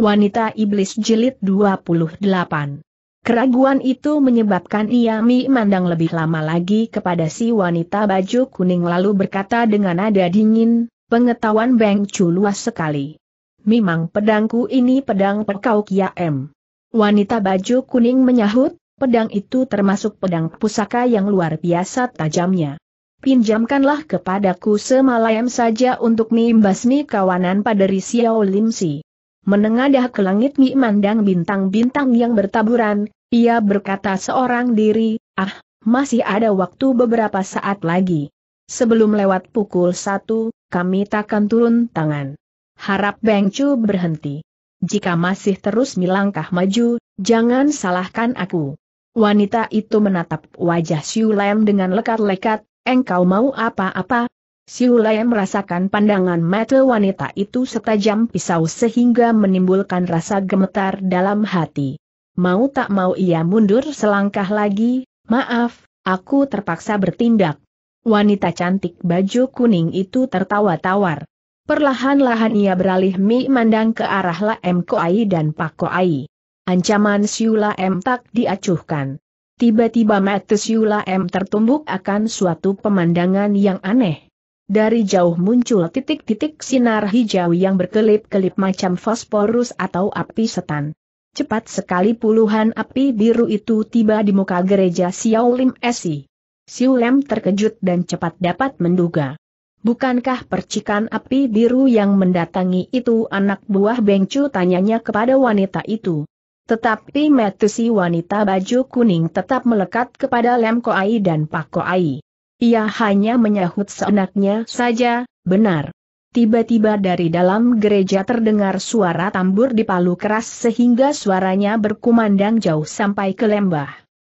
Wanita Iblis Jilid 28 Keraguan itu menyebabkan ia memandang lebih lama lagi kepada si wanita baju kuning lalu berkata dengan nada dingin, pengetahuan Beng Chu luas sekali. Memang pedangku ini pedang perkau m." Wanita baju kuning menyahut, pedang itu termasuk pedang pusaka yang luar biasa tajamnya. Pinjamkanlah kepadaku semalam saja untuk membasmi kawanan pada Xiao Limsi." Menengadah ke langit memandang bintang-bintang yang bertaburan, ia berkata seorang diri, ah, masih ada waktu beberapa saat lagi. Sebelum lewat pukul satu, kami takkan turun tangan. Harap Beng Chu berhenti. Jika masih terus melangkah maju, jangan salahkan aku. Wanita itu menatap wajah Siu Lem dengan lekat-lekat, engkau mau apa-apa, M merasakan pandangan mata wanita itu setajam pisau sehingga menimbulkan rasa gemetar dalam hati. Mau tak mau ia mundur selangkah lagi, maaf, aku terpaksa bertindak. Wanita cantik baju kuning itu tertawa tawar. Perlahan-lahan ia beralih memandang ke arah M Koai dan Pak Koai. Ancaman Siula M tak diacuhkan. Tiba-tiba mata Siula M tertumbuk akan suatu pemandangan yang aneh dari jauh muncul titik-titik sinar hijau yang berkelip-kelip macam fosforus atau api setan. Cepat sekali puluhan api biru itu tiba di muka gereja Xiao Lim Esi. Lim terkejut dan cepat dapat menduga. Bukankah percikan api biru yang mendatangi itu anak buah Bengcu tanyanya kepada wanita itu. Tetapi metusi wanita baju kuning tetap melekat kepada Lem Koai dan Pak Koai. Ia hanya menyahut seenaknya saja, benar. Tiba-tiba dari dalam gereja terdengar suara tambur dipalu keras sehingga suaranya berkumandang jauh sampai ke lembah.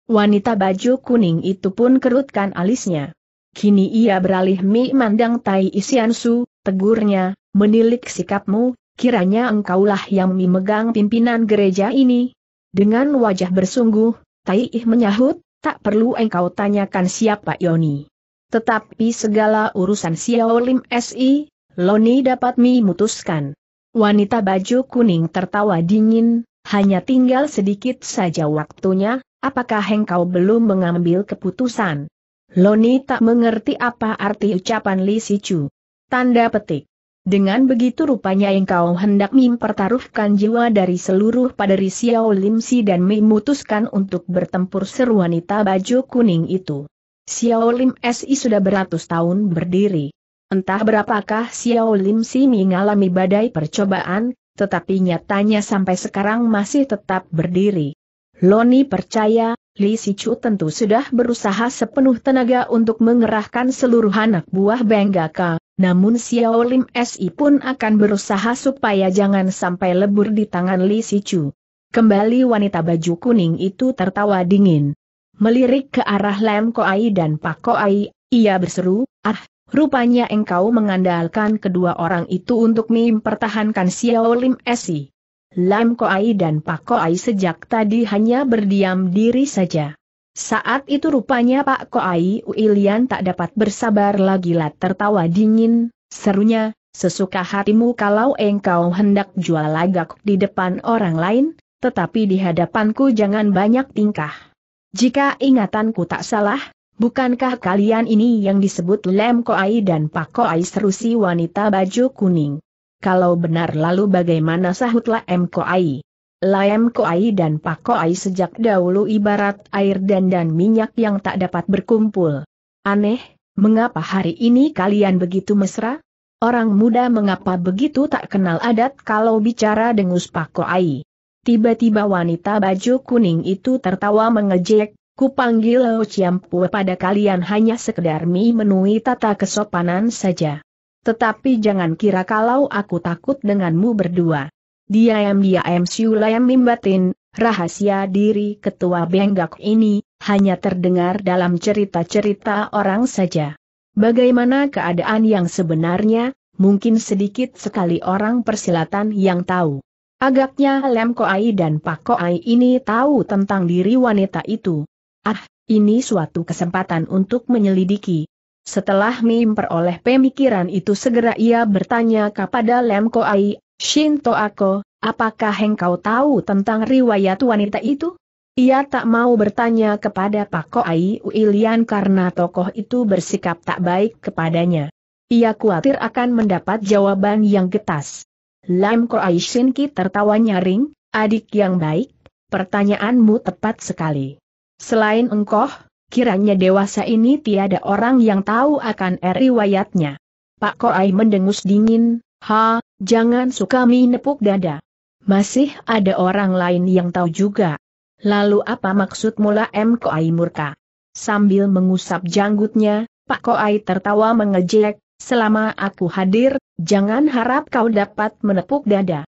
Wanita baju kuning itu pun kerutkan alisnya. Kini ia beralih memandang Tai Isiansu, tegurnya, menilik sikapmu, kiranya engkaulah yang memegang pimpinan gereja ini. Dengan wajah bersungguh, Tai Ih menyahut, tak perlu engkau tanyakan siapa Yoni. Tetapi segala urusan Xiao Lim Si, Loni dapat memutuskan. Wanita baju kuning tertawa dingin, hanya tinggal sedikit saja waktunya, apakah engkau belum mengambil keputusan? Loni tak mengerti apa arti ucapan Li Sichu. Tanda petik. Dengan begitu rupanya engkau hendak mempertaruhkan jiwa dari seluruh paderi Xiao Lim Si dan memutuskan untuk bertempur seru wanita baju kuning itu. Xiao Lim Si sudah beratus tahun berdiri. Entah berapakah Xiao Lim Si mengalami badai percobaan, tetapi nyatanya sampai sekarang masih tetap berdiri. Loni percaya, Li Chu tentu sudah berusaha sepenuh tenaga untuk mengerahkan seluruh anak buah Benggaka, namun Xiao Lim Si pun akan berusaha supaya jangan sampai lebur di tangan Li Chu. Kembali wanita baju kuning itu tertawa dingin. Melirik ke arah Lem Koai dan Pak Koai, ia berseru, ah, rupanya engkau mengandalkan kedua orang itu untuk mempertahankan Xiao Lim Esi. Lam Koai dan Pak Koai sejak tadi hanya berdiam diri saja. Saat itu rupanya Pak Koai Uilian tak dapat bersabar lagi lah tertawa dingin, serunya, sesuka hatimu kalau engkau hendak jual lagak di depan orang lain, tetapi di hadapanku jangan banyak tingkah. Jika ingatanku tak salah, bukankah kalian ini yang disebut Lem Koai dan Pak Koai seru wanita baju kuning? Kalau benar lalu bagaimana sahutlah Lem Koai? Lem Koai dan Pak Koai sejak dahulu ibarat air dan dan minyak yang tak dapat berkumpul. Aneh, mengapa hari ini kalian begitu mesra? Orang muda mengapa begitu tak kenal adat kalau bicara dengan Pak Koai? Tiba-tiba wanita baju kuning itu tertawa mengejek, kupanggil Lo Chiampu pada kalian hanya sekedar menui tata kesopanan saja. Tetapi jangan kira kalau aku takut denganmu berdua. Diam-diam Siulayam mimbatin, rahasia diri ketua Benggak ini, hanya terdengar dalam cerita-cerita orang saja. Bagaimana keadaan yang sebenarnya, mungkin sedikit sekali orang persilatan yang tahu. Agaknya Lem Koai dan Pak Koai ini tahu tentang diri wanita itu. Ah, ini suatu kesempatan untuk menyelidiki. Setelah memperoleh pemikiran itu segera ia bertanya kepada Lem Koai, Shinto Ako, apakah engkau tahu tentang riwayat wanita itu? Ia tak mau bertanya kepada Pak Koai Uilian karena tokoh itu bersikap tak baik kepadanya. Ia khawatir akan mendapat jawaban yang getas. Lam Koaishin Ki tertawa nyaring, adik yang baik, pertanyaanmu tepat sekali. Selain engkau, kiranya dewasa ini tiada orang yang tahu akan riwayatnya. Pak Koai mendengus dingin, ha, jangan suka menepuk dada. Masih ada orang lain yang tahu juga. Lalu apa maksud mula M. Koai murka? Sambil mengusap janggutnya, Pak Koai tertawa mengejek, selama aku hadir, Jangan harap kau dapat menepuk dada.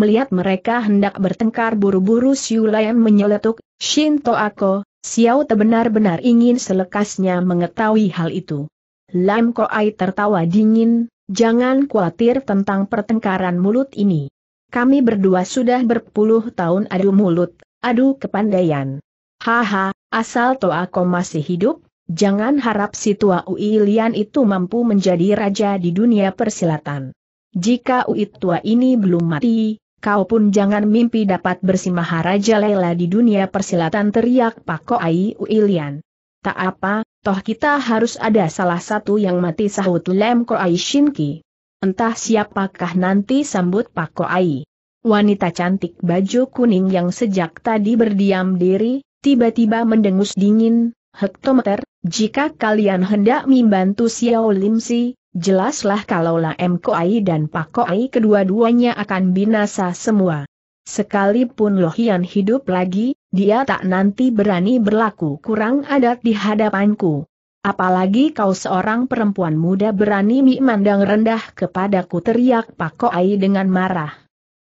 Melihat mereka hendak bertengkar buru-buru Xiu menyeletuk, Shinto Ako, Xiao Te benar-benar ingin selekasnya mengetahui hal itu. Lam Koai tertawa dingin, jangan khawatir tentang pertengkaran mulut ini. Kami berdua sudah berpuluh tahun adu mulut, adu kepandaian. Haha, asal Toako masih hidup, Jangan harap si tua Ui Lian itu mampu menjadi raja di dunia persilatan. Jika Ui tua ini belum mati, kau pun jangan mimpi dapat raja lela di dunia persilatan teriak Pak Ai Ui Lian. Tak apa, toh kita harus ada salah satu yang mati sahut Lem Shin Ki. Entah siapakah nanti sambut Pak Ai. Wanita cantik baju kuning yang sejak tadi berdiam diri, tiba-tiba mendengus dingin, hektometer, jika kalian hendak membantu Xiao Lim Si, jelaslah kalaulah M. Koai dan Pak Koai kedua-duanya akan binasa semua. Sekalipun Lohian hidup lagi, dia tak nanti berani berlaku kurang adat di hadapanku. Apalagi kau seorang perempuan muda berani memandang rendah kepadaku teriak Pak Koai dengan marah.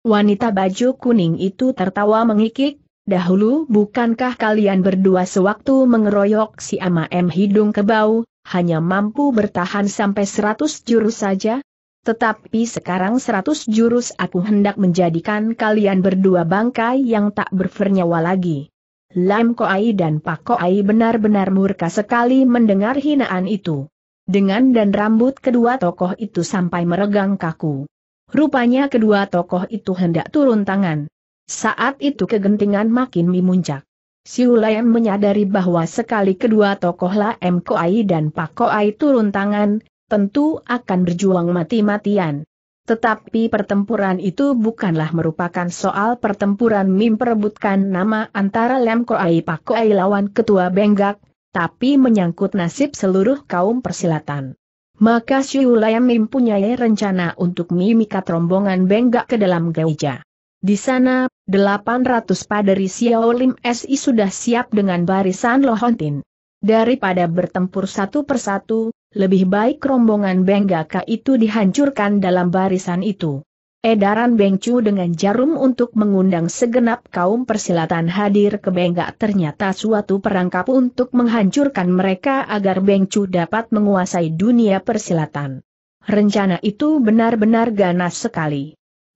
Wanita baju kuning itu tertawa mengikik, Dahulu bukankah kalian berdua sewaktu mengeroyok si Amaem hidung kebau, hanya mampu bertahan sampai seratus jurus saja? Tetapi sekarang seratus jurus aku hendak menjadikan kalian berdua bangkai yang tak bernyawa lagi. Lam Koai dan Pak Koai benar-benar murka sekali mendengar hinaan itu. Dengan dan rambut kedua tokoh itu sampai meregang kaku. Rupanya kedua tokoh itu hendak turun tangan. Saat itu kegentingan makin memuncak. Siulayan menyadari bahwa sekali kedua tokoh M. Koai dan Pak Koai turun tangan, tentu akan berjuang mati-matian. Tetapi pertempuran itu bukanlah merupakan soal pertempuran mim perebutkan nama antara Lem Koai Pak Koai lawan Ketua Benggak, tapi menyangkut nasib seluruh kaum persilatan. Maka Siulayan mempunyai rencana untuk mimikat rombongan Benggak ke dalam gereja. Di sana, 800 paderi Xiaolim SI sudah siap dengan barisan Lohontin. Daripada bertempur satu persatu, lebih baik rombongan Benggaka itu dihancurkan dalam barisan itu. Edaran Bengcu dengan jarum untuk mengundang segenap kaum persilatan hadir ke Benggak ternyata suatu perangkap untuk menghancurkan mereka agar Bengcu dapat menguasai dunia persilatan. Rencana itu benar-benar ganas sekali.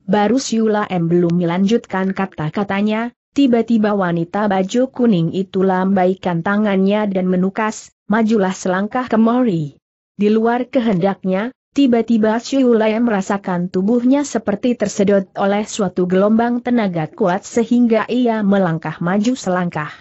Baru Siula M belum melanjutkan kata-katanya, tiba-tiba wanita baju kuning itu lambaikan tangannya dan menukas, majulah selangkah ke Mori. Di luar kehendaknya, tiba-tiba Siula M merasakan tubuhnya seperti tersedot oleh suatu gelombang tenaga kuat sehingga ia melangkah maju selangkah.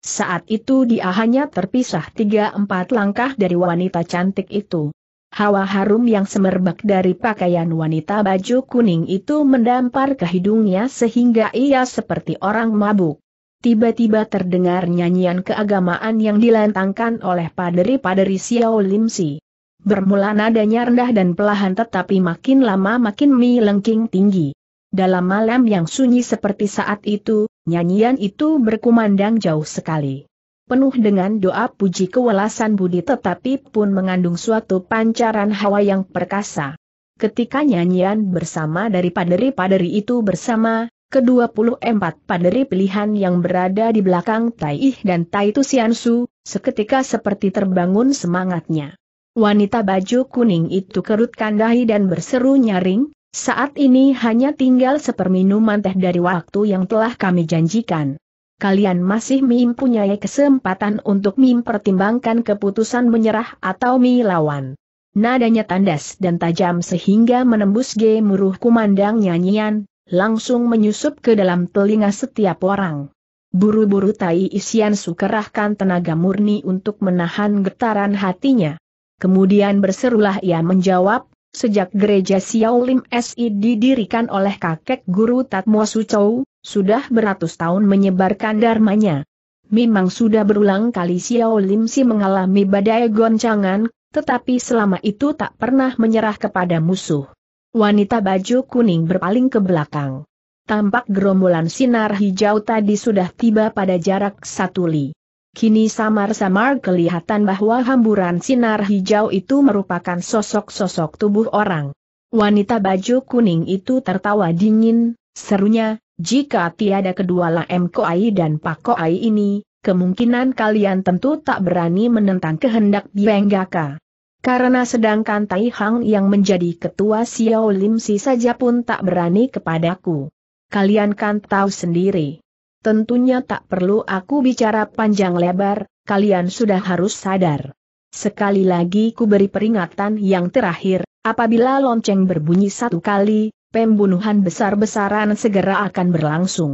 Saat itu dia hanya terpisah tiga empat langkah dari wanita cantik itu. Hawa harum yang semerbak dari pakaian wanita baju kuning itu mendampar ke hidungnya sehingga ia seperti orang mabuk. Tiba-tiba terdengar nyanyian keagamaan yang dilantangkan oleh paderi-paderi Xiao Lim Si. Bermula nadanya rendah dan pelahan tetapi makin lama makin melengking tinggi. Dalam malam yang sunyi seperti saat itu, nyanyian itu berkumandang jauh sekali penuh dengan doa puji kewelasan budi tetapi pun mengandung suatu pancaran hawa yang perkasa. Ketika nyanyian bersama dari paderi-paderi itu bersama, ke-24 paderi pilihan yang berada di belakang Ih dan Tai Tusiansu, seketika seperti terbangun semangatnya. Wanita baju kuning itu kerutkan dahi dan berseru nyaring, saat ini hanya tinggal seperminuman teh dari waktu yang telah kami janjikan kalian masih mempunyai kesempatan untuk mempertimbangkan keputusan menyerah atau melawan. Nadanya tandas dan tajam sehingga menembus gemuruh kumandang nyanyian, langsung menyusup ke dalam telinga setiap orang. Buru-buru Tai Isian sukerahkan tenaga murni untuk menahan getaran hatinya. Kemudian berserulah ia menjawab, sejak gereja Xiaolim SI didirikan oleh kakek guru Tatmo Sucou, sudah beratus tahun menyebarkan dharmanya. Memang sudah berulang kali Xiao Lim Si mengalami badai goncangan, tetapi selama itu tak pernah menyerah kepada musuh. Wanita baju kuning berpaling ke belakang. Tampak gerombolan sinar hijau tadi sudah tiba pada jarak satu li. Kini samar-samar kelihatan bahwa hamburan sinar hijau itu merupakan sosok-sosok tubuh orang. Wanita baju kuning itu tertawa dingin, serunya, jika tiada kedua Mko Ai dan Pak Ai ini, kemungkinan kalian tentu tak berani menentang kehendak Bianggaka. Karena sedangkan Tai Hang yang menjadi ketua Xiao Lim Si saja pun tak berani kepadaku. Kalian kan tahu sendiri. Tentunya tak perlu aku bicara panjang lebar, kalian sudah harus sadar. Sekali lagi ku beri peringatan yang terakhir, apabila lonceng berbunyi satu kali, pembunuhan besar-besaran segera akan berlangsung.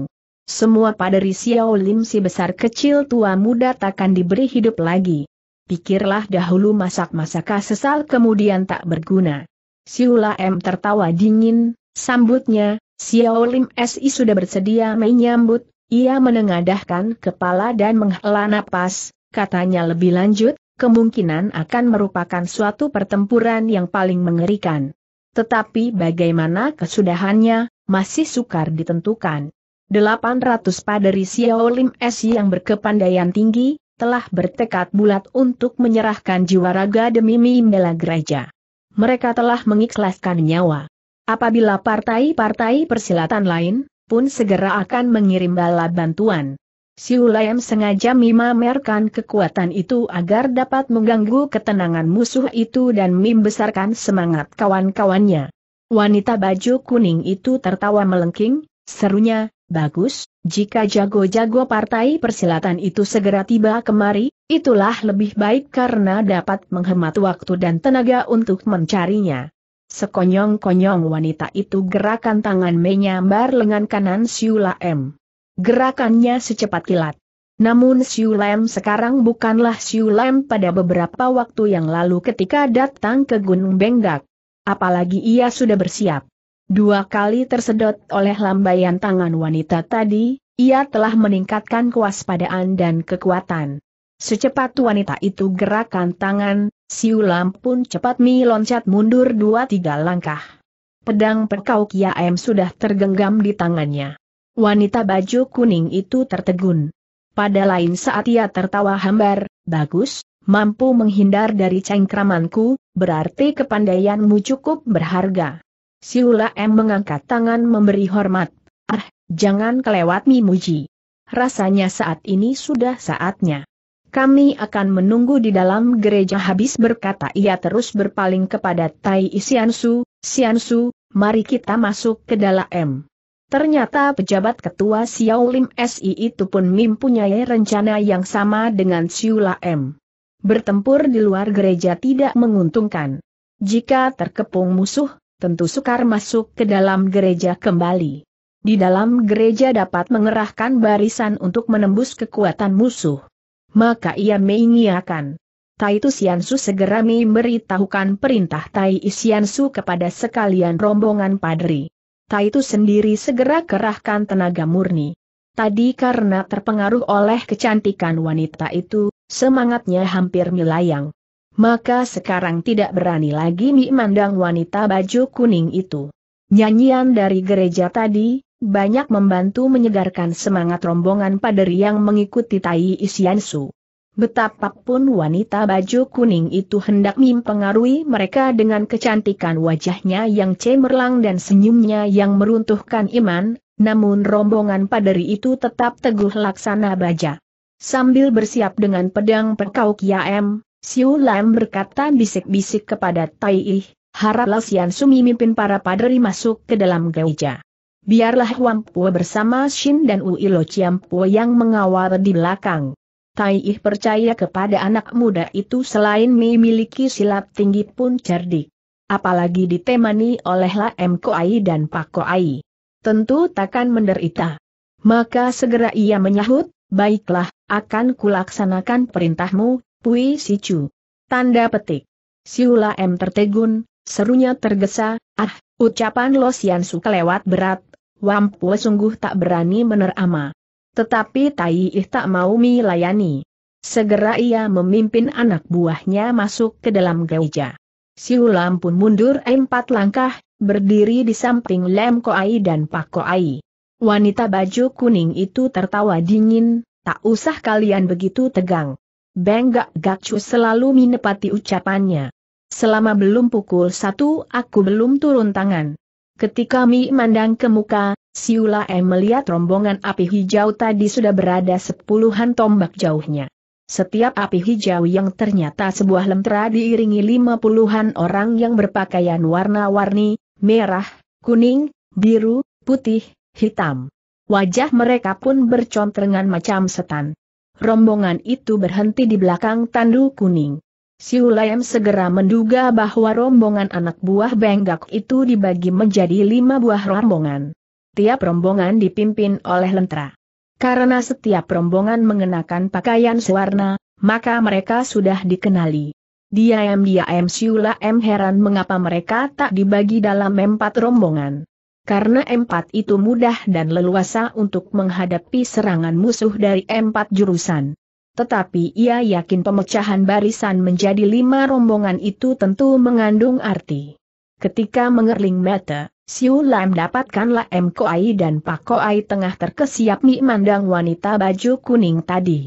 Semua pada Xiao Lim si besar kecil tua muda takkan diberi hidup lagi. Pikirlah dahulu masak masak sesal kemudian tak berguna. Siula M tertawa dingin, sambutnya, Xiao Lim SI sudah bersedia menyambut, ia menengadahkan kepala dan menghela napas, katanya lebih lanjut, kemungkinan akan merupakan suatu pertempuran yang paling mengerikan. Tetapi bagaimana kesudahannya, masih sukar ditentukan. 800 paderi Lim S yang berkepandaian tinggi, telah bertekad bulat untuk menyerahkan jiwa raga demi membela gereja. Mereka telah mengikhlaskan nyawa. Apabila partai-partai persilatan lain, pun segera akan mengirim bala bantuan. Siulayam sengaja memamerkan kekuatan itu agar dapat mengganggu ketenangan musuh itu dan membesarkan semangat kawan-kawannya. Wanita baju kuning itu tertawa melengking, serunya, bagus, jika jago-jago partai persilatan itu segera tiba kemari, itulah lebih baik karena dapat menghemat waktu dan tenaga untuk mencarinya. Sekonyong-konyong wanita itu gerakan tangan menyambar lengan kanan Siula M. Gerakannya secepat kilat. Namun Siu Lam sekarang bukanlah Siu Lam pada beberapa waktu yang lalu ketika datang ke Gunung Benggak. Apalagi ia sudah bersiap. Dua kali tersedot oleh lambaian tangan wanita tadi, ia telah meningkatkan kewaspadaan dan kekuatan. Secepat wanita itu gerakan tangan, Siu Lam pun cepat mi loncat mundur dua tiga langkah. Pedang perkau M sudah tergenggam di tangannya. Wanita baju kuning itu tertegun. Pada lain saat ia tertawa hambar, bagus, mampu menghindar dari cengkramanku, berarti kepandaianmu cukup berharga. Siula M mengangkat tangan memberi hormat. Ah, jangan kelewat Mimuji. Rasanya saat ini sudah saatnya. Kami akan menunggu di dalam gereja habis berkata ia terus berpaling kepada Tai Isiansu, Siansu, mari kita masuk ke dalam M. Ternyata pejabat ketua Lim SI itu pun mempunyai rencana yang sama dengan Siula M. Bertempur di luar gereja tidak menguntungkan. Jika terkepung musuh, tentu sukar masuk ke dalam gereja kembali. Di dalam gereja dapat mengerahkan barisan untuk menembus kekuatan musuh. Maka ia mengiakan. Tai Isiansu segera memberitahukan perintah Tai Isiansu kepada sekalian rombongan padri. Taitu sendiri segera kerahkan tenaga murni. Tadi karena terpengaruh oleh kecantikan wanita itu, semangatnya hampir melayang. Maka sekarang tidak berani lagi memandang wanita baju kuning itu. Nyanyian dari gereja tadi, banyak membantu menyegarkan semangat rombongan paderi yang mengikuti Tai Isiansu. Betapapun wanita baju kuning itu hendak mempengaruhi mereka dengan kecantikan wajahnya yang cemerlang dan senyumnya yang meruntuhkan iman, namun rombongan paderi itu tetap teguh laksana baja. Sambil bersiap dengan pedang perkau Kiam, Siu Lam berkata bisik-bisik kepada Tai Ih, haraplah Sian Sumi memimpin para paderi masuk ke dalam gereja. Biarlah Huang Pua bersama Shin dan Uilo Chiam Pua yang mengawal di belakang. Tai Ih percaya kepada anak muda itu selain memiliki silat tinggi pun cerdik. Apalagi ditemani oleh M Koai dan Pak Koai. Tentu takkan menderita. Maka segera ia menyahut, baiklah, akan kulaksanakan perintahmu, Pui Sicu. Tanda petik. Siula M tertegun, serunya tergesa, ah, ucapan Losian Su kelewat berat, Wampu sungguh tak berani menerama. Tetapi Tai Ih tak mau melayani. Segera ia memimpin anak buahnya masuk ke dalam gereja. Siulam pun mundur empat langkah, berdiri di samping Lem Koai dan Pak Koai. Wanita baju kuning itu tertawa dingin, tak usah kalian begitu tegang. Beng Gak Gakcu selalu menepati ucapannya. Selama belum pukul satu aku belum turun tangan. Ketika Mi mandang ke muka, Siula M melihat rombongan api hijau tadi sudah berada sepuluhan tombak jauhnya. Setiap api hijau yang ternyata sebuah lentera diiringi lima puluhan orang yang berpakaian warna-warni, merah, kuning, biru, putih, hitam. Wajah mereka pun bercontrengan macam setan. Rombongan itu berhenti di belakang tandu kuning. Siulayam segera menduga bahwa rombongan anak buah Benggak itu dibagi menjadi lima buah rombongan tiap rombongan dipimpin oleh lentera. Karena setiap rombongan mengenakan pakaian sewarna, maka mereka sudah dikenali. Diam-diam Siula M heran mengapa mereka tak dibagi dalam empat rombongan. Karena empat itu mudah dan leluasa untuk menghadapi serangan musuh dari empat jurusan. Tetapi ia yakin pemecahan barisan menjadi lima rombongan itu tentu mengandung arti. Ketika mengerling mata, Siu Lam dapatkanlah M Koai dan Pak Koai tengah terkesiap memandang wanita baju kuning tadi.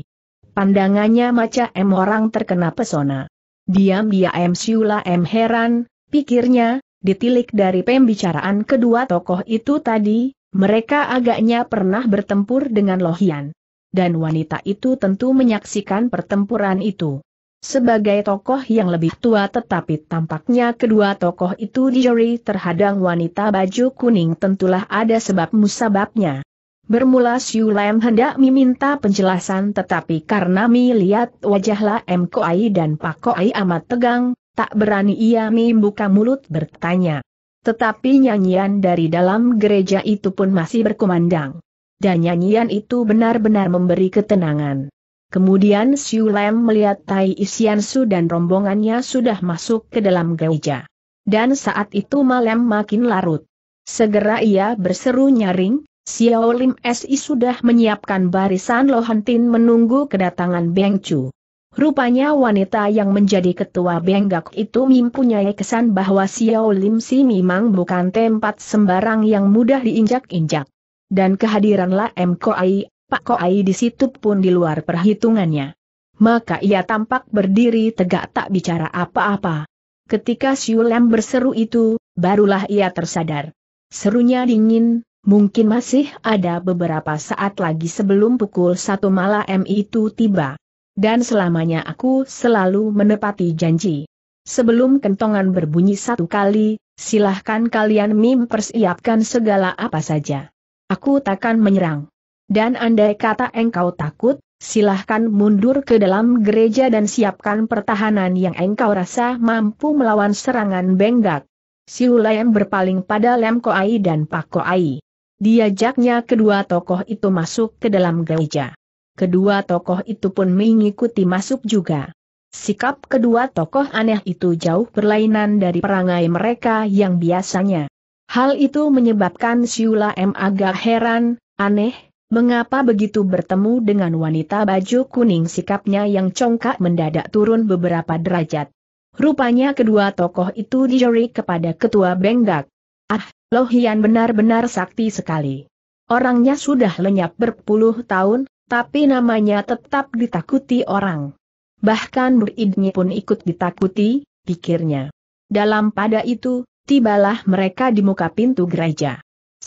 Pandangannya macam M orang terkena pesona. Diam dia M Siu Lam heran, pikirnya, ditilik dari pembicaraan kedua tokoh itu tadi, mereka agaknya pernah bertempur dengan Lohian. Dan wanita itu tentu menyaksikan pertempuran itu. Sebagai tokoh yang lebih tua tetapi tampaknya kedua tokoh itu dijeri terhadang wanita baju kuning tentulah ada sebab musababnya. Bermula Siu Lam hendak meminta penjelasan tetapi karena melihat wajahlah M Koai dan Pak Koai amat tegang, tak berani ia membuka mulut bertanya. Tetapi nyanyian dari dalam gereja itu pun masih berkumandang. Dan nyanyian itu benar-benar memberi ketenangan. Kemudian Siu Lem melihat Tai Su dan rombongannya sudah masuk ke dalam gereja. Dan saat itu malam makin larut. Segera ia berseru nyaring, Xiao Lim Si sudah menyiapkan barisan Lohantin menunggu kedatangan Beng Chu. Rupanya wanita yang menjadi ketua Benggak itu mempunyai kesan bahwa Xiao Lim Si memang bukan tempat sembarang yang mudah diinjak-injak. Dan kehadiran La M Ai. Pak Koai di situ pun di luar perhitungannya. Maka ia tampak berdiri tegak tak bicara apa-apa. Ketika Siulem berseru itu, barulah ia tersadar. Serunya dingin, mungkin masih ada beberapa saat lagi sebelum pukul satu malam itu tiba. Dan selamanya aku selalu menepati janji. Sebelum kentongan berbunyi satu kali, silahkan kalian mim persiapkan segala apa saja. Aku takkan menyerang dan andai kata engkau takut, silahkan mundur ke dalam gereja dan siapkan pertahanan yang engkau rasa mampu melawan serangan Benggak. Siulayam berpaling pada Lem Ai dan Pak Ai. Diajaknya kedua tokoh itu masuk ke dalam gereja. Kedua tokoh itu pun mengikuti masuk juga. Sikap kedua tokoh aneh itu jauh berlainan dari perangai mereka yang biasanya. Hal itu menyebabkan Siula M agak heran, aneh, Mengapa begitu bertemu dengan wanita baju kuning sikapnya yang congkak mendadak turun beberapa derajat? Rupanya kedua tokoh itu dijeri kepada ketua Benggak. Ah, Lohian benar-benar sakti sekali. Orangnya sudah lenyap berpuluh tahun, tapi namanya tetap ditakuti orang. Bahkan muridnya pun ikut ditakuti, pikirnya. Dalam pada itu, tibalah mereka di muka pintu gereja.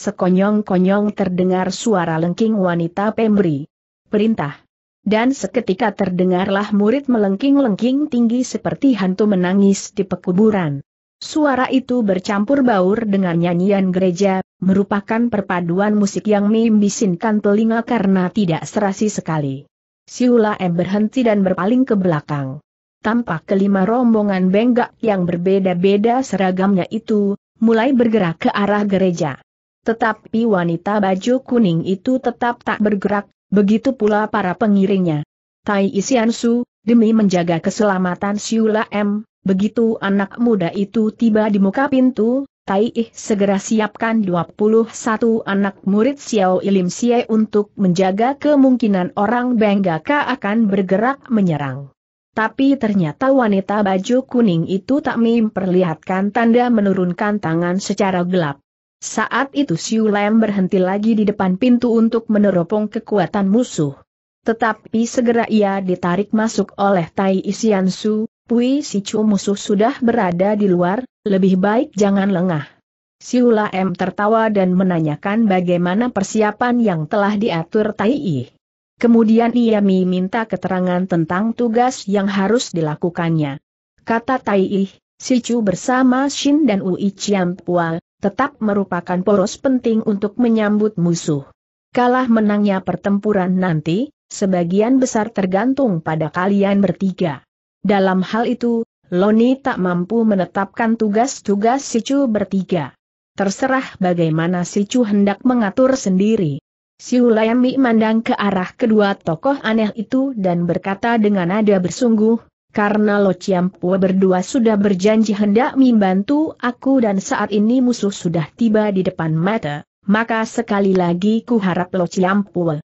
Sekonyong-konyong terdengar suara lengking wanita pemberi. Perintah. Dan seketika terdengarlah murid melengking-lengking tinggi seperti hantu menangis di pekuburan. Suara itu bercampur baur dengan nyanyian gereja, merupakan perpaduan musik yang membisinkan telinga karena tidak serasi sekali. Siula M berhenti dan berpaling ke belakang. Tampak kelima rombongan benggak yang berbeda-beda seragamnya itu, mulai bergerak ke arah gereja. Tetapi wanita baju kuning itu tetap tak bergerak, begitu pula para pengiringnya. Tai Su, demi menjaga keselamatan Siula M, begitu anak muda itu tiba di muka pintu, Tai Ih segera siapkan 21 anak murid Xiao Ilim Xie untuk menjaga kemungkinan orang Benggaka akan bergerak menyerang. Tapi ternyata wanita baju kuning itu tak memperlihatkan tanda menurunkan tangan secara gelap. Saat itu Siu Lem berhenti lagi di depan pintu untuk meneropong kekuatan musuh. Tetapi segera ia ditarik masuk oleh Tai Isian Su, Pui Chu musuh sudah berada di luar, lebih baik jangan lengah. Siu Lem tertawa dan menanyakan bagaimana persiapan yang telah diatur Tai I. Kemudian ia meminta keterangan tentang tugas yang harus dilakukannya. Kata Tai I, Si Chu bersama Shin dan Ui Chiang Pua, tetap merupakan poros penting untuk menyambut musuh. Kalah menangnya pertempuran nanti, sebagian besar tergantung pada kalian bertiga. Dalam hal itu, Loni tak mampu menetapkan tugas-tugas si Sicu bertiga. Terserah bagaimana si Sicu hendak mengatur sendiri. Si Layami mandang ke arah kedua tokoh aneh itu dan berkata dengan nada bersungguh, karena Lo Chiampu berdua sudah berjanji hendak membantu aku dan saat ini musuh sudah tiba di depan mata, maka sekali lagi ku harap Lo Chiampu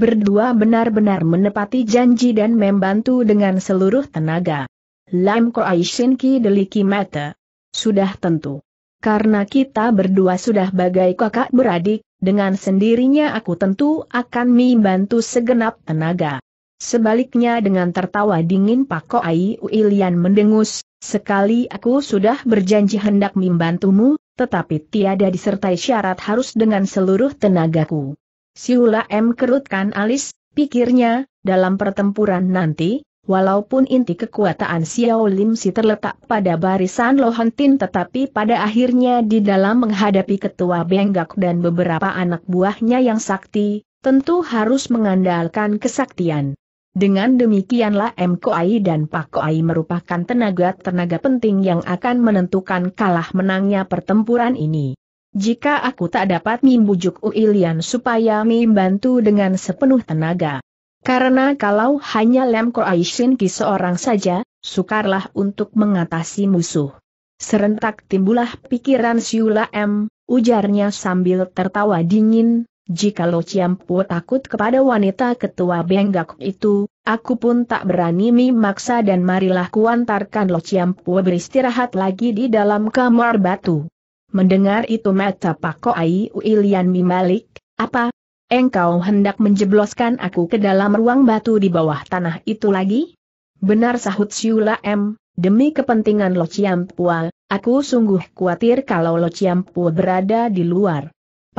berdua benar-benar menepati janji dan membantu dengan seluruh tenaga. Lam Aishin Ki Deliki Mata. Sudah tentu. Karena kita berdua sudah bagai kakak beradik, dengan sendirinya aku tentu akan membantu segenap tenaga. Sebaliknya dengan tertawa dingin Pak Koai Uilian mendengus, sekali aku sudah berjanji hendak membantumu, tetapi tiada disertai syarat harus dengan seluruh tenagaku. Siula M kerutkan alis, pikirnya, dalam pertempuran nanti, walaupun inti kekuatan Xiao Lim Si terletak pada barisan Lohantin tetapi pada akhirnya di dalam menghadapi ketua Benggak dan beberapa anak buahnya yang sakti, tentu harus mengandalkan kesaktian. Dengan demikianlah M. Koai dan Pak Koai merupakan tenaga-tenaga penting yang akan menentukan kalah menangnya pertempuran ini. Jika aku tak dapat membujuk Uilian supaya membantu dengan sepenuh tenaga. Karena kalau hanya Lem Koai Shinki seorang saja, sukarlah untuk mengatasi musuh. Serentak timbulah pikiran Siula M, ujarnya sambil tertawa dingin, jika Lo Ciampu takut kepada wanita ketua Benggak itu, aku pun tak berani memaksa dan marilah kuantarkan Lo Ciampu beristirahat lagi di dalam kamar batu. Mendengar itu mata Pako Ai Uilian Mimalik, apa? Engkau hendak menjebloskan aku ke dalam ruang batu di bawah tanah itu lagi? Benar sahut Siula M, demi kepentingan Lo Ciampu, aku sungguh khawatir kalau Lo Ciampu berada di luar.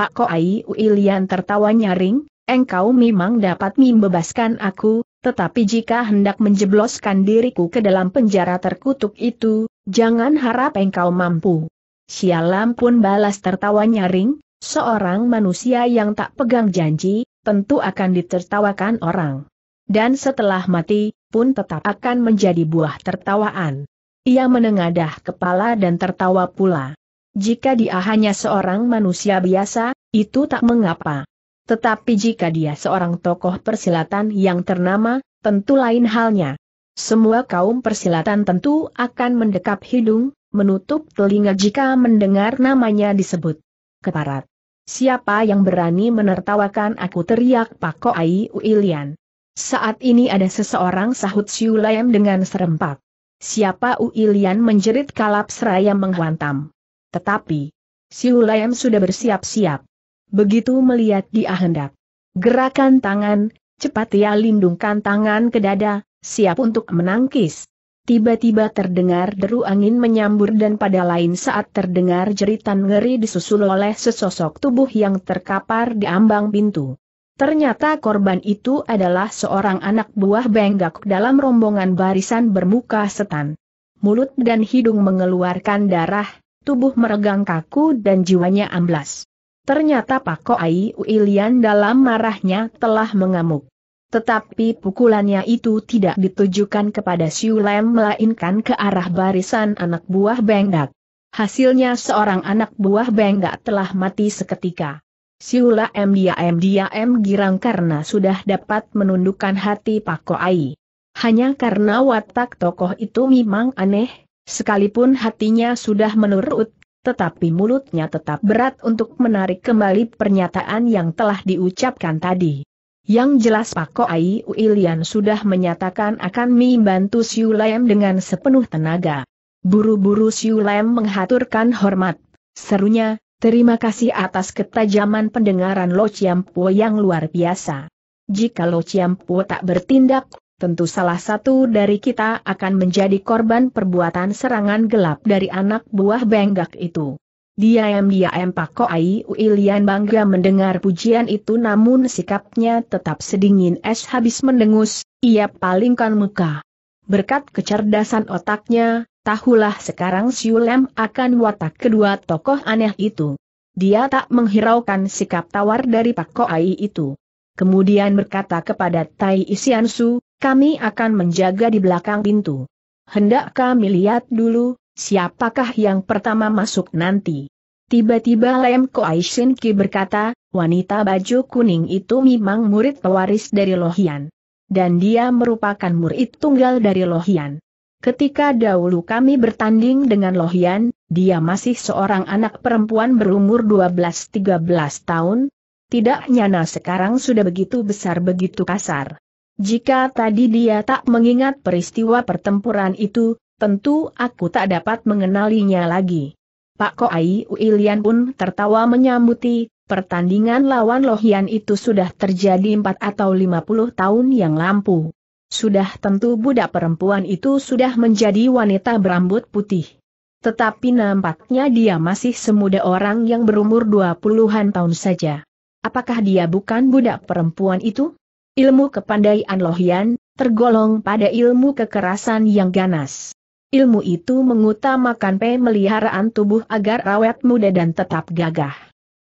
Pak Koai Uilian tertawa nyaring, engkau memang dapat membebaskan aku, tetapi jika hendak menjebloskan diriku ke dalam penjara terkutuk itu, jangan harap engkau mampu. Sialam pun balas tertawa nyaring, seorang manusia yang tak pegang janji, tentu akan ditertawakan orang. Dan setelah mati, pun tetap akan menjadi buah tertawaan. Ia menengadah kepala dan tertawa pula. Jika dia hanya seorang manusia biasa, itu tak mengapa. Tetapi jika dia seorang tokoh persilatan yang ternama, tentu lain halnya. Semua kaum persilatan tentu akan mendekap hidung, menutup telinga jika mendengar namanya disebut. Keparat. Siapa yang berani menertawakan aku teriak Pako Ai Uilian. Saat ini ada seseorang sahut Siulayam dengan serempak. Siapa Uilian menjerit kalap seraya menghantam. Tetapi, si Layam sudah bersiap-siap. Begitu melihat dia hendak gerakan tangan, cepat ia lindungkan tangan ke dada, siap untuk menangkis. Tiba-tiba terdengar deru angin menyambur dan pada lain saat terdengar jeritan ngeri disusul oleh sesosok tubuh yang terkapar di ambang pintu. Ternyata korban itu adalah seorang anak buah benggak dalam rombongan barisan bermuka setan. Mulut dan hidung mengeluarkan darah, tubuh meregang kaku dan jiwanya amblas. Ternyata Pak Ai Uilian dalam marahnya telah mengamuk. Tetapi pukulannya itu tidak ditujukan kepada Siu Lem melainkan ke arah barisan anak buah Bengdak. Hasilnya seorang anak buah Bengdak telah mati seketika. Siu Lem dia em girang karena sudah dapat menundukkan hati Pak Ai. Hanya karena watak tokoh itu memang aneh, Sekalipun hatinya sudah menurut, tetapi mulutnya tetap berat untuk menarik kembali pernyataan yang telah diucapkan tadi. Yang jelas Pak Koai Uilian sudah menyatakan akan membantu Siu Lem dengan sepenuh tenaga. Buru-buru Siu Lem menghaturkan hormat. Serunya, terima kasih atas ketajaman pendengaran Lo Po yang luar biasa. Jika Lo Po tak bertindak, tentu salah satu dari kita akan menjadi korban perbuatan serangan gelap dari anak buah Benggak itu. Diam-diam Pak Koai Uilian bangga mendengar pujian itu namun sikapnya tetap sedingin es habis mendengus, ia palingkan muka. Berkat kecerdasan otaknya, tahulah sekarang Siulem akan watak kedua tokoh aneh itu. Dia tak menghiraukan sikap tawar dari Pak Koai itu. Kemudian berkata kepada Tai Isiansu, kami akan menjaga di belakang pintu. Hendak kami lihat dulu, siapakah yang pertama masuk nanti. Tiba-tiba Lem Koai Ki berkata, wanita baju kuning itu memang murid pewaris dari Lohian. Dan dia merupakan murid tunggal dari Lohian. Ketika dahulu kami bertanding dengan Lohian, dia masih seorang anak perempuan berumur 12-13 tahun. Tidak nyana sekarang sudah begitu besar begitu kasar. Jika tadi dia tak mengingat peristiwa pertempuran itu, tentu aku tak dapat mengenalinya lagi. Pak Koai Uilian pun tertawa menyambuti, pertandingan lawan Lohian itu sudah terjadi 4 atau 50 tahun yang lampu. Sudah tentu budak perempuan itu sudah menjadi wanita berambut putih. Tetapi nampaknya dia masih semuda orang yang berumur 20-an tahun saja. Apakah dia bukan budak perempuan itu? Ilmu kepandaian Lohian, tergolong pada ilmu kekerasan yang ganas. Ilmu itu mengutamakan pemeliharaan tubuh agar awet muda dan tetap gagah.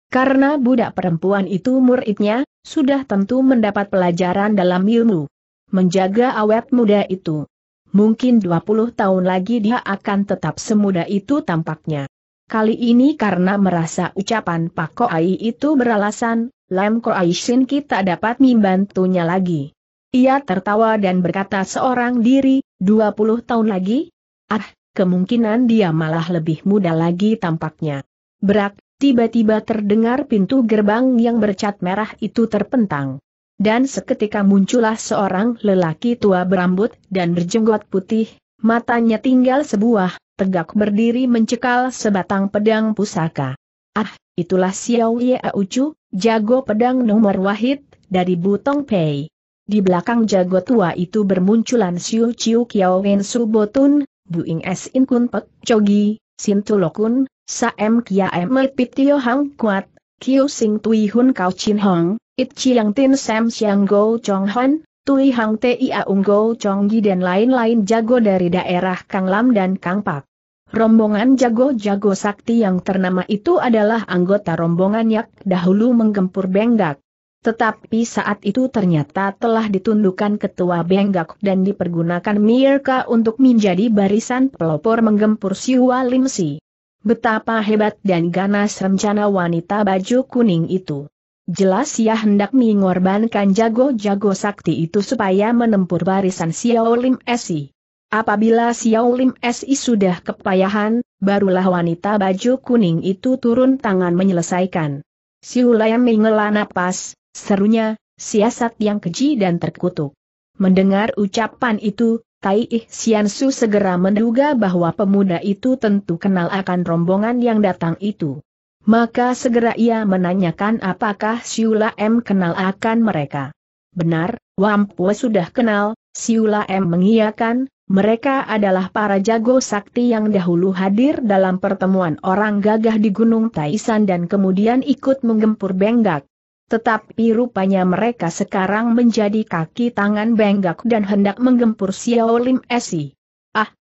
Karena budak perempuan itu muridnya, sudah tentu mendapat pelajaran dalam ilmu. Menjaga awet muda itu. Mungkin 20 tahun lagi dia akan tetap semuda itu tampaknya. Kali ini karena merasa ucapan Pak Ko Ai itu beralasan, Lam Koai Shin kita dapat membantunya lagi. Ia tertawa dan berkata seorang diri, 20 tahun lagi? Ah, kemungkinan dia malah lebih muda lagi tampaknya. Berak, tiba-tiba terdengar pintu gerbang yang bercat merah itu terpentang. Dan seketika muncullah seorang lelaki tua berambut dan berjenggot putih, Matanya tinggal sebuah, tegak berdiri mencekal sebatang pedang pusaka. Ah, itulah Xiao Ye Aucu, jago pedang nomor wahid, dari Butong Pei. Di belakang jago tua itu bermunculan Xiu Chiu Kiao Wen Subotun, Buing S In Kun Pek Chogi, Sin Sa Saem Kia Em Pitio Hang Kuat, Kiu Sing Tui Hun Kau Chin Hong, It Chiang Tin Sam Siang Go Chong Hon, Tui Hang Tia Aunggo Chonggi dan lain-lain jago dari daerah Kang Lam dan Kang Pak. Rombongan jago-jago sakti yang ternama itu adalah anggota rombongan yang dahulu menggempur Benggak. Tetapi saat itu ternyata telah ditundukkan ketua Benggak dan dipergunakan Mirka untuk menjadi barisan pelopor menggempur Siwa Limsi. Betapa hebat dan ganas rencana wanita baju kuning itu. Jelas ia ya hendak mengorbankan jago-jago sakti itu supaya menempur barisan Xiao Lim Si. Apabila Xiao Lim Si sudah kepayahan, barulah wanita baju kuning itu turun tangan menyelesaikan. Siulayam mengela napas, serunya, siasat yang keji dan terkutuk. Mendengar ucapan itu, Tai Ih Su segera menduga bahwa pemuda itu tentu kenal akan rombongan yang datang itu. Maka segera ia menanyakan apakah Siula M kenal akan mereka. Benar, Wampu sudah kenal, Siula M mengiyakan, mereka adalah para jago sakti yang dahulu hadir dalam pertemuan orang gagah di Gunung Taisan dan kemudian ikut menggempur Benggak. Tetapi rupanya mereka sekarang menjadi kaki tangan Benggak dan hendak menggempur Xiao Lim Esi.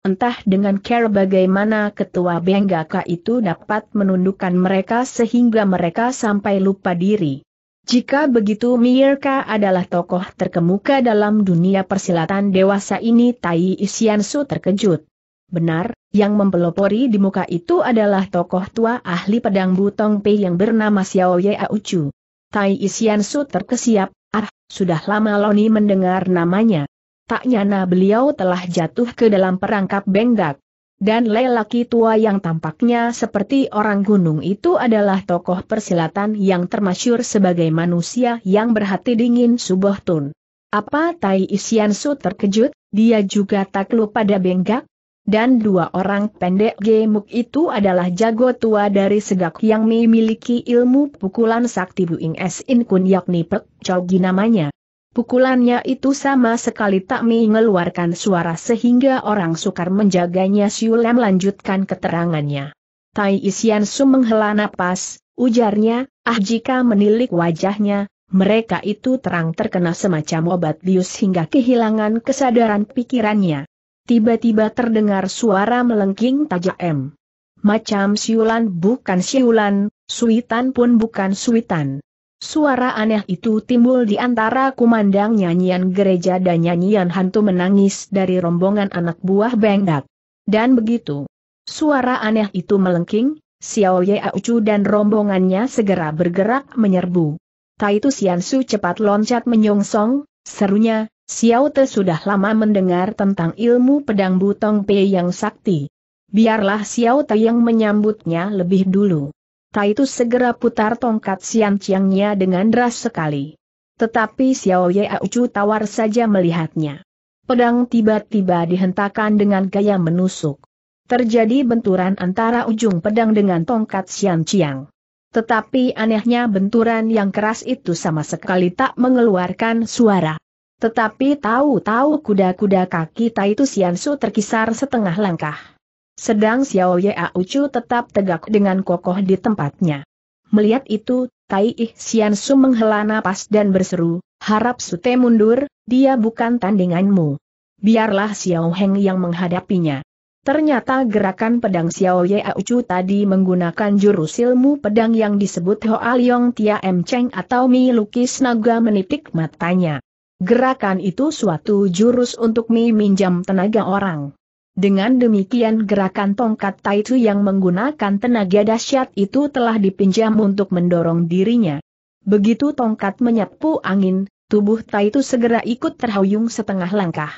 Entah dengan care bagaimana ketua Benggaka itu dapat menundukkan mereka sehingga mereka sampai lupa diri. Jika begitu mirka adalah tokoh terkemuka dalam dunia persilatan dewasa ini Tai Isiansu terkejut. Benar, yang mempelopori di muka itu adalah tokoh tua ahli pedang Butong Pei yang bernama Xiao Ye Aucu. Tai Isiansu terkesiap, ah, sudah lama Loni mendengar namanya. Tak nyana beliau telah jatuh ke dalam perangkap benggak. Dan lelaki tua yang tampaknya seperti orang gunung itu adalah tokoh persilatan yang termasyur sebagai manusia yang berhati dingin subuh Tun. Apa Tai Su terkejut, dia juga tak lupa pada benggak? Dan dua orang pendek gemuk itu adalah jago tua dari segak yang memiliki ilmu pukulan sakti Buing S. In Kun yakni Pek Chogi namanya. Pukulannya itu sama sekali tak mengeluarkan suara sehingga orang sukar menjaganya Siulem lanjutkan keterangannya. Tai Isian Su menghela napas, ujarnya, ah jika menilik wajahnya, mereka itu terang terkena semacam obat bius hingga kehilangan kesadaran pikirannya. Tiba-tiba terdengar suara melengking tajam. Macam siulan bukan siulan, suitan pun bukan suitan. Suara aneh itu timbul di antara kumandang nyanyian gereja dan nyanyian hantu menangis dari rombongan anak buah Bengdak. Dan begitu, suara aneh itu melengking, Xiao Ye Aucu dan rombongannya segera bergerak menyerbu. Tai Tu Xian Su cepat loncat menyongsong, serunya, Xiao Te sudah lama mendengar tentang ilmu pedang butong Pe yang sakti. Biarlah Xiao Te yang menyambutnya lebih dulu. Taitus segera putar tongkat Sian Chiangnya dengan deras sekali. Tetapi Xiao Ye Ucu tawar saja melihatnya. Pedang tiba-tiba dihentakkan dengan gaya menusuk. Terjadi benturan antara ujung pedang dengan tongkat Sian Chiang. Tetapi anehnya benturan yang keras itu sama sekali tak mengeluarkan suara. Tetapi tahu-tahu kuda-kuda kaki Taitus Yansu terkisar setengah langkah. Sedang Xiao Yea Ucu tetap tegak dengan kokoh di tempatnya. Melihat itu, Tai Ih Xian Su menghela napas dan berseru, harap Sute mundur, dia bukan tandinganmu. Biarlah Xiao Heng yang menghadapinya. Ternyata gerakan pedang Xiao Ye Ucu tadi menggunakan jurus ilmu pedang yang disebut Hoa Liong Tia M Cheng atau Mi Lukis Naga menitik matanya. Gerakan itu suatu jurus untuk mi minjam tenaga orang. Dengan demikian gerakan tongkat Taichu yang menggunakan tenaga dahsyat itu telah dipinjam untuk mendorong dirinya. Begitu tongkat menyapu angin, tubuh Taitu segera ikut terhuyung setengah langkah.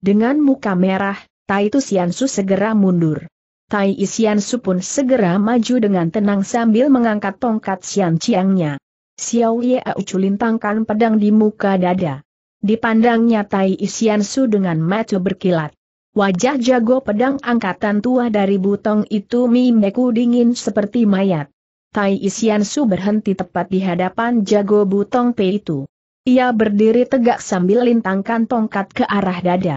Dengan muka merah, Taitu Siansu segera mundur. Tai Isiansu pun segera maju dengan tenang sambil mengangkat tongkat Sian Chiangnya. Xiao Ye Culintangkan pedang di muka dada. Dipandangnya Tai Isiansu dengan mata berkilat. Wajah jago pedang angkatan tua dari butong itu mimiku dingin seperti mayat. Tai Isian Su berhenti tepat di hadapan jago butong P itu. Ia berdiri tegak sambil lintangkan tongkat ke arah dada.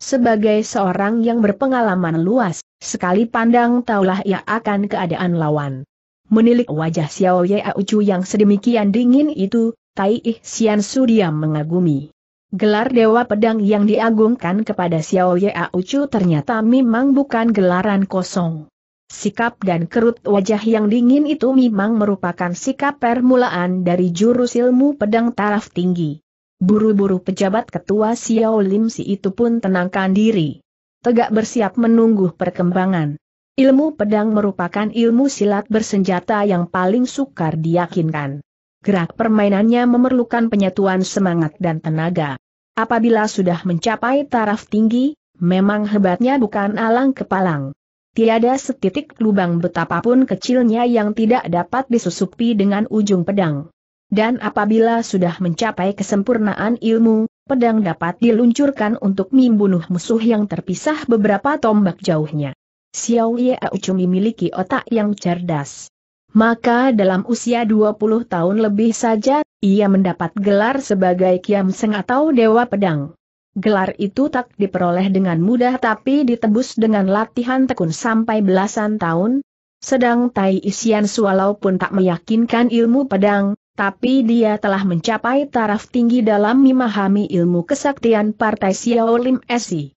Sebagai seorang yang berpengalaman luas, sekali pandang taulah ia akan keadaan lawan. Menilik wajah Xiao Ye Aucu yang sedemikian dingin itu, Tai Ih Su diam mengagumi. Gelar Dewa Pedang yang diagungkan kepada Xiao Yao Ucu ternyata memang bukan gelaran kosong. Sikap dan kerut wajah yang dingin itu memang merupakan sikap permulaan dari jurus ilmu pedang taraf tinggi. Buru-buru pejabat ketua Xiao Lim Si itu pun tenangkan diri. Tegak bersiap menunggu perkembangan. Ilmu pedang merupakan ilmu silat bersenjata yang paling sukar diyakinkan. Gerak permainannya memerlukan penyatuan semangat dan tenaga. Apabila sudah mencapai taraf tinggi, memang hebatnya bukan alang kepalang. Tiada setitik lubang betapapun kecilnya yang tidak dapat disusupi dengan ujung pedang. Dan apabila sudah mencapai kesempurnaan ilmu, pedang dapat diluncurkan untuk membunuh musuh yang terpisah beberapa tombak jauhnya. Xiao Ye Aucumi memiliki otak yang cerdas. Maka dalam usia 20 tahun lebih saja ia mendapat gelar sebagai Kiam Seng atau Dewa Pedang. Gelar itu tak diperoleh dengan mudah tapi ditebus dengan latihan tekun sampai belasan tahun. Sedang Tai Isian walaupun tak meyakinkan ilmu pedang, tapi dia telah mencapai taraf tinggi dalam memahami ilmu kesaktian Partai Lim Esi.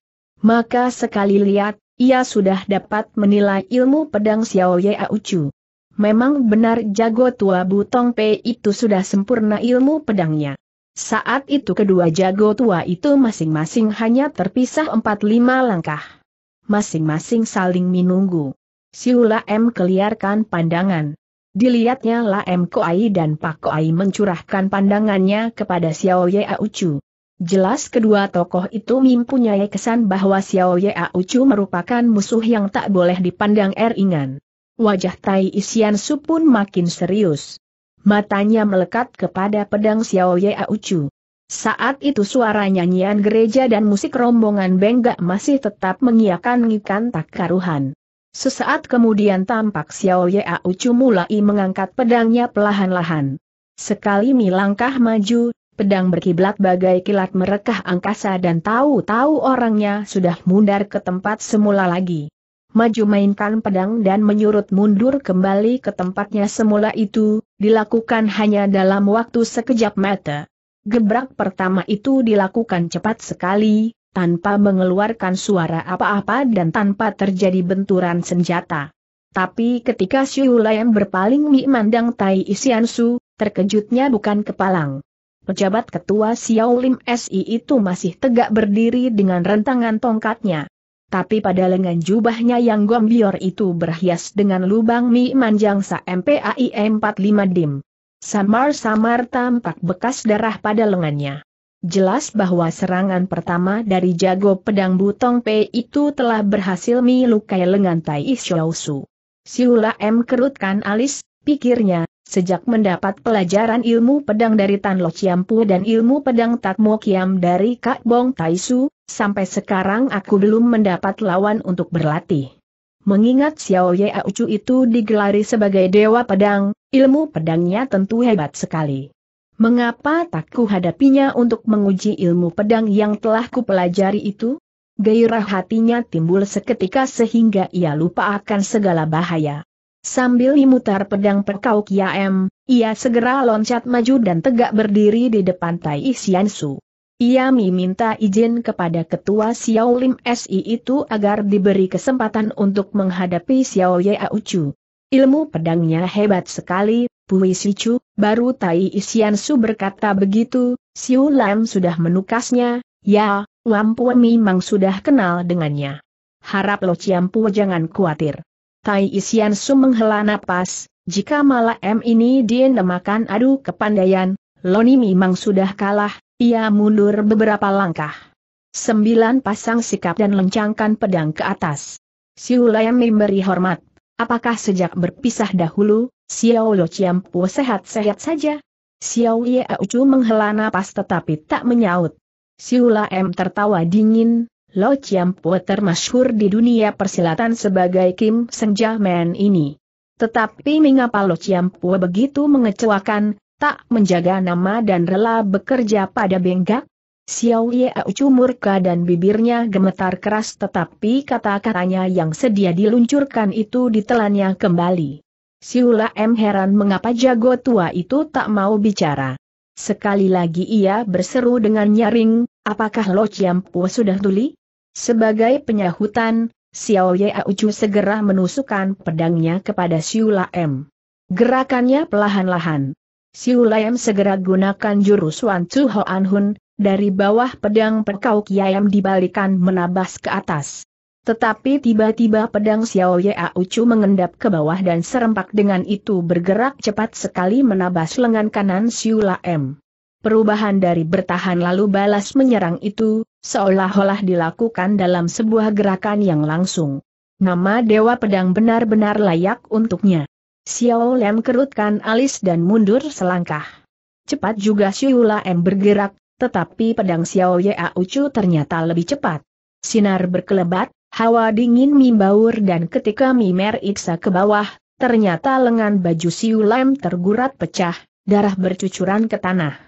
Maka sekali lihat, ia sudah dapat menilai ilmu pedang Xiao Ye Auchu. Memang benar jago tua Butong Pei itu sudah sempurna ilmu pedangnya. Saat itu kedua jago tua itu masing-masing hanya terpisah 4-5 langkah. Masing-masing saling menunggu. Siula M keliarkan pandangan. Dilihatnya La M Koai dan Pak Koai mencurahkan pandangannya kepada Xiao Ye Aucu. Jelas kedua tokoh itu mempunyai kesan bahwa Xiao Ye Aucu merupakan musuh yang tak boleh dipandang Eringan. Wajah Tai Isian Su pun makin serius. Matanya melekat kepada pedang Xiao Ye Ucu. Saat itu suara nyanyian gereja dan musik rombongan Benggak masih tetap mengiakan-ngikan tak karuhan. Sesaat kemudian tampak Xiao Ye Aucu mulai mengangkat pedangnya pelahan-lahan. Sekali milangkah maju, pedang berkiblat bagai kilat merekah angkasa dan tahu-tahu orangnya sudah mundar ke tempat semula lagi maju mainkan pedang dan menyurut mundur kembali ke tempatnya semula itu, dilakukan hanya dalam waktu sekejap mata. Gebrak pertama itu dilakukan cepat sekali, tanpa mengeluarkan suara apa-apa dan tanpa terjadi benturan senjata. Tapi ketika Siulayam berpaling mi mandang Tai Isiansu, terkejutnya bukan kepalang. Pejabat ketua Xiao Lim SI itu masih tegak berdiri dengan rentangan tongkatnya tapi pada lengan jubahnya yang gombior itu berhias dengan lubang mi manjang sa MPAI 45 dim. Samar-samar tampak bekas darah pada lengannya. Jelas bahwa serangan pertama dari jago pedang Butong P itu telah berhasil melukai lengan Tai Xiaosu. Siula M kerutkan alis, pikirnya, Sejak mendapat pelajaran ilmu pedang dari Tan Lo Chiampu dan ilmu pedang Tatmo Kiam dari Kak Bong Taisu, sampai sekarang aku belum mendapat lawan untuk berlatih. Mengingat Xiao Ye Aucu itu digelari sebagai dewa pedang, ilmu pedangnya tentu hebat sekali. Mengapa tak ku hadapinya untuk menguji ilmu pedang yang telah kupelajari itu? Gairah hatinya timbul seketika sehingga ia lupa akan segala bahaya. Sambil memutar pedang Pekau Kiam, ia segera loncat maju dan tegak berdiri di depan Tai Su. Ia meminta izin kepada ketua Xiao Lim SI itu agar diberi kesempatan untuk menghadapi Xiao Ye Aucu. Ilmu pedangnya hebat sekali, Pui Chu. baru Tai Su berkata begitu, Xiao Lim sudah menukasnya, ya, Wampu memang sudah kenal dengannya. Harap Lo Ciampu jangan khawatir. Tai Isian Su menghela napas, jika malah M ini dia nemakan adu kepandaian, Loni memang sudah kalah, ia mundur beberapa langkah. Sembilan pasang sikap dan lencangkan pedang ke atas. Siulayam memberi hormat. Apakah sejak berpisah dahulu, Xiao Lo Chiampu sehat-sehat saja? Xiao Ye Aucu menghela napas tetapi tak menyaut. Siula M tertawa dingin, Lo Chiam Po termasyhur di dunia persilatan sebagai Kim Senja Man ini. Tetapi mengapa Lo Chiam Po begitu mengecewakan, tak menjaga nama dan rela bekerja pada benggak? Xiao Ye Ucu murka dan bibirnya gemetar keras tetapi kata-katanya yang sedia diluncurkan itu ditelannya kembali. Siula M heran mengapa jago tua itu tak mau bicara. Sekali lagi ia berseru dengan nyaring, apakah Lo Po sudah tuli? Sebagai penyahutan, Xiao Ye Aucu segera menusukkan pedangnya kepada Siula M. Gerakannya perlahan-lahan. Siula M segera gunakan jurus Wan Chu An Hun, dari bawah pedang perkau Kiam dibalikan menabas ke atas. Tetapi tiba-tiba pedang Xiao Ye Aucu mengendap ke bawah dan serempak dengan itu bergerak cepat sekali menabas lengan kanan Siula M. Perubahan dari bertahan lalu balas menyerang itu, seolah-olah dilakukan dalam sebuah gerakan yang langsung. Nama Dewa Pedang benar-benar layak untuknya. Xiao Lem kerutkan alis dan mundur selangkah. Cepat juga Xiula M bergerak, tetapi pedang Xiao Ya Ucu ternyata lebih cepat. Sinar berkelebat, hawa dingin mimbaur dan ketika Mimer Iksa ke bawah, ternyata lengan baju Xiu Lem tergurat pecah, darah bercucuran ke tanah.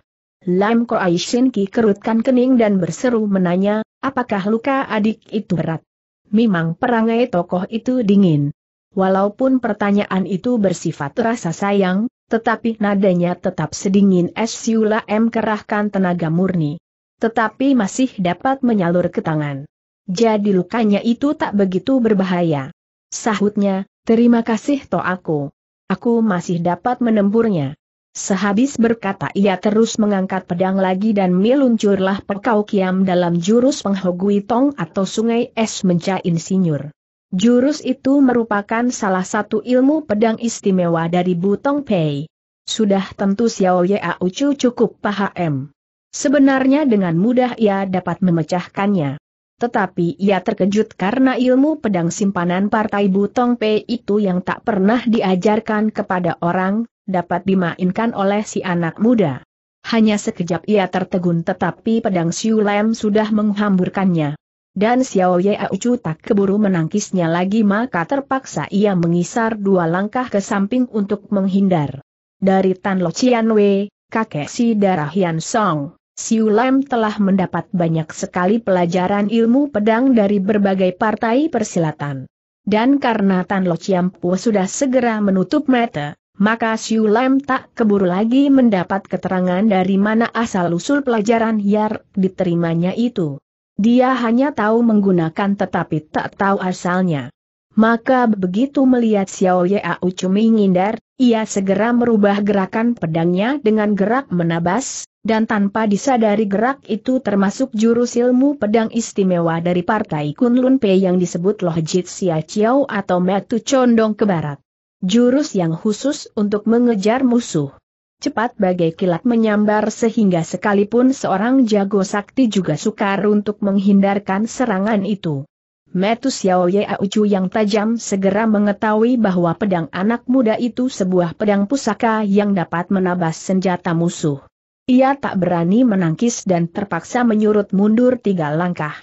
Lam Aishin Ki kerutkan kening dan berseru menanya, apakah luka adik itu berat? Memang perangai tokoh itu dingin. Walaupun pertanyaan itu bersifat rasa sayang, tetapi nadanya tetap sedingin es siula M kerahkan tenaga murni. Tetapi masih dapat menyalur ke tangan. Jadi lukanya itu tak begitu berbahaya. Sahutnya, terima kasih to aku. Aku masih dapat menemburnya. Sehabis berkata ia terus mengangkat pedang lagi dan meluncurlah pekau kiam dalam jurus penghogui tong atau sungai es menca insinyur. Jurus itu merupakan salah satu ilmu pedang istimewa dari Butong Pei. Sudah tentu Xiao Yao ucu cukup paham. Sebenarnya dengan mudah ia dapat memecahkannya. Tetapi ia terkejut karena ilmu pedang simpanan partai Butong Pei itu yang tak pernah diajarkan kepada orang, dapat dimainkan oleh si anak muda. Hanya sekejap ia tertegun tetapi pedang Siu Lem sudah menghamburkannya. Dan Xiao Ye Aucu tak keburu menangkisnya lagi maka terpaksa ia mengisar dua langkah ke samping untuk menghindar. Dari Tan Lo Chian Wei, kakek si darah Hian Song, Siu Lem telah mendapat banyak sekali pelajaran ilmu pedang dari berbagai partai persilatan. Dan karena Tan Lo Chiam Po sudah segera menutup mata, maka Siu Lam tak keburu lagi mendapat keterangan dari mana asal-usul pelajaran Yar diterimanya itu. Dia hanya tahu menggunakan tetapi tak tahu asalnya. Maka begitu melihat Xiao Ya ucu mengindar, ia segera merubah gerakan pedangnya dengan gerak menabas, dan tanpa disadari gerak itu termasuk jurus ilmu pedang istimewa dari partai Kunlun Pei yang disebut Loh Jit Chiao atau Metu Condong ke Barat. Jurus yang khusus untuk mengejar musuh. Cepat bagai kilat menyambar sehingga sekalipun seorang jago sakti juga sukar untuk menghindarkan serangan itu. Metu Xiao Yaucu yang tajam segera mengetahui bahwa pedang anak muda itu sebuah pedang pusaka yang dapat menabas senjata musuh. Ia tak berani menangkis dan terpaksa menyurut mundur tiga langkah.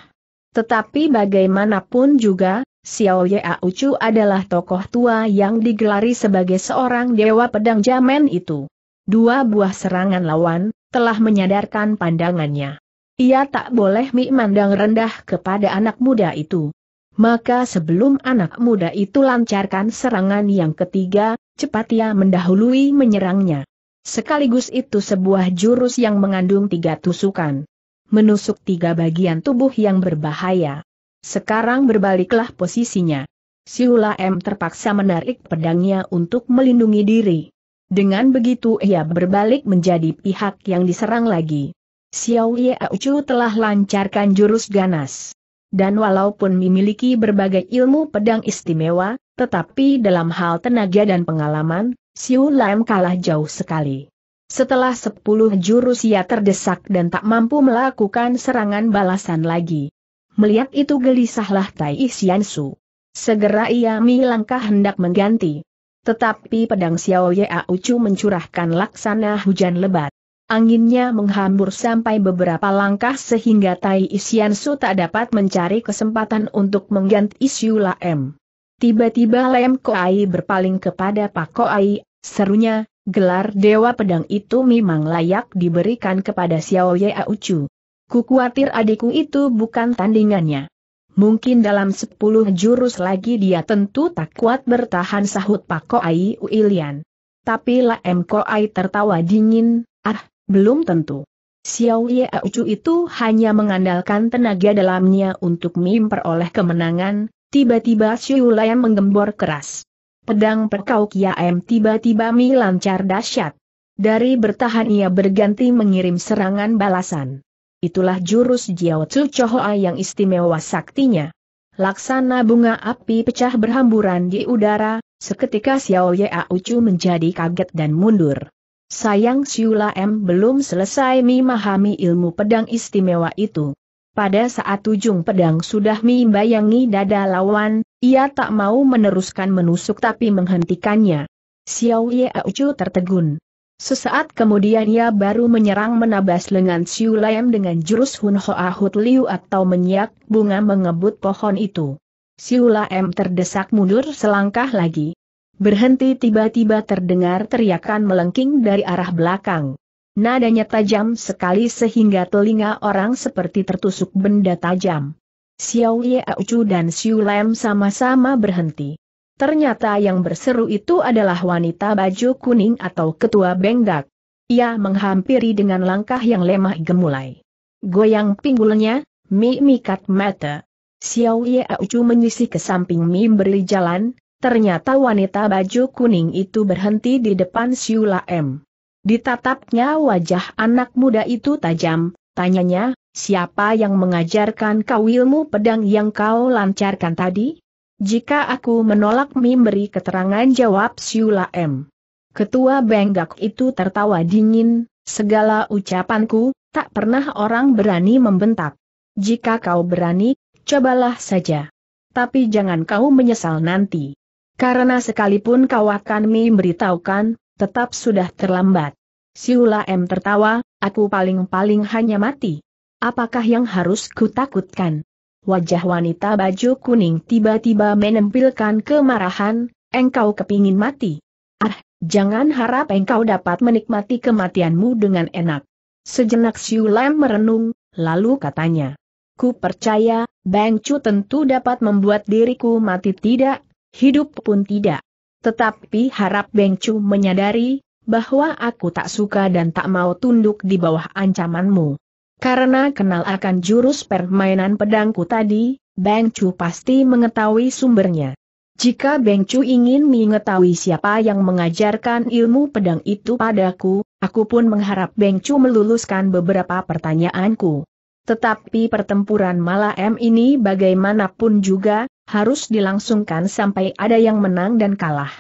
Tetapi bagaimanapun juga, Xiao Ya Chu adalah tokoh tua yang digelari sebagai seorang dewa pedang jaman itu. Dua buah serangan lawan, telah menyadarkan pandangannya. Ia tak boleh memandang rendah kepada anak muda itu. Maka sebelum anak muda itu lancarkan serangan yang ketiga, cepat ia mendahului menyerangnya. Sekaligus itu sebuah jurus yang mengandung tiga tusukan. Menusuk tiga bagian tubuh yang berbahaya. Sekarang berbaliklah posisinya. Siula M terpaksa menarik pedangnya untuk melindungi diri. Dengan begitu ia berbalik menjadi pihak yang diserang lagi. Xiao Ye Chu telah lancarkan jurus ganas. Dan walaupun memiliki berbagai ilmu pedang istimewa, tetapi dalam hal tenaga dan pengalaman, Siula M kalah jauh sekali. Setelah sepuluh jurus ia terdesak dan tak mampu melakukan serangan balasan lagi. Melihat itu gelisahlah Tai Xiansu. Segera ia melangkah hendak mengganti. Tetapi pedang Xiao Ya Ucu mencurahkan laksana hujan lebat. Anginnya menghambur sampai beberapa langkah sehingga Tai Isiansu tak dapat mencari kesempatan untuk mengganti isu Laem. Tiba-tiba Lem Ai berpaling kepada Pak Ai, serunya, gelar Dewa Pedang itu memang layak diberikan kepada Xiao Ye Ucu. Ku khawatir adikku itu bukan tandingannya. Mungkin dalam sepuluh jurus lagi dia tentu tak kuat bertahan sahut Pak Koai Uilian. Tapi lah M Koai tertawa dingin, ah, belum tentu. Xiao Ye Aucu itu hanya mengandalkan tenaga dalamnya untuk memperoleh kemenangan, tiba-tiba Xiu Lai menggembor keras. Pedang perkau Kia M tiba-tiba milancar dahsyat. Dari bertahan ia berganti mengirim serangan balasan itulah jurus Jiao Tzu Chohoa yang istimewa saktinya. Laksana bunga api pecah berhamburan di udara, seketika Xiao Yea Ucu menjadi kaget dan mundur. Sayang Siula M belum selesai memahami ilmu pedang istimewa itu. Pada saat ujung pedang sudah membayangi dada lawan, ia tak mau meneruskan menusuk tapi menghentikannya. Xiao Yea Ucu tertegun. Sesaat kemudian ia baru menyerang menabas lengan Siu Lam dengan jurus Hun Hoa Hut Liu atau menyiak bunga mengebut pohon itu. Siu Lam terdesak mundur selangkah lagi. Berhenti tiba-tiba terdengar teriakan melengking dari arah belakang. Nadanya tajam sekali sehingga telinga orang seperti tertusuk benda tajam. Xiao Ye Aucu dan Siu Lam sama-sama berhenti. Ternyata yang berseru itu adalah wanita baju kuning atau ketua Benggak. Ia menghampiri dengan langkah yang lemah gemulai. Goyang pinggulnya, Mi mikat mata. Xiao Ye Aucu menyisih ke samping Mi beri jalan, ternyata wanita baju kuning itu berhenti di depan Siula M. Ditatapnya wajah anak muda itu tajam, tanyanya, siapa yang mengajarkan kau ilmu pedang yang kau lancarkan tadi? jika aku menolak memberi keterangan jawab Siula M. Ketua Benggak itu tertawa dingin, segala ucapanku, tak pernah orang berani membentak. Jika kau berani, cobalah saja. Tapi jangan kau menyesal nanti. Karena sekalipun kau akan memberitahukan, tetap sudah terlambat. Siula M tertawa, aku paling-paling hanya mati. Apakah yang harus takutkan? wajah wanita baju kuning tiba-tiba menempilkan kemarahan, engkau kepingin mati. Ah, jangan harap engkau dapat menikmati kematianmu dengan enak. Sejenak Siu Lam merenung, lalu katanya. Ku percaya, Bang Chu tentu dapat membuat diriku mati tidak, hidup pun tidak. Tetapi harap Bang Chu menyadari, bahwa aku tak suka dan tak mau tunduk di bawah ancamanmu. Karena kenal akan jurus permainan pedangku tadi, Beng Chu pasti mengetahui sumbernya. Jika Beng Chu ingin mengetahui siapa yang mengajarkan ilmu pedang itu padaku, aku pun mengharap Beng Chu meluluskan beberapa pertanyaanku. Tetapi pertempuran malam ini bagaimanapun juga, harus dilangsungkan sampai ada yang menang dan kalah.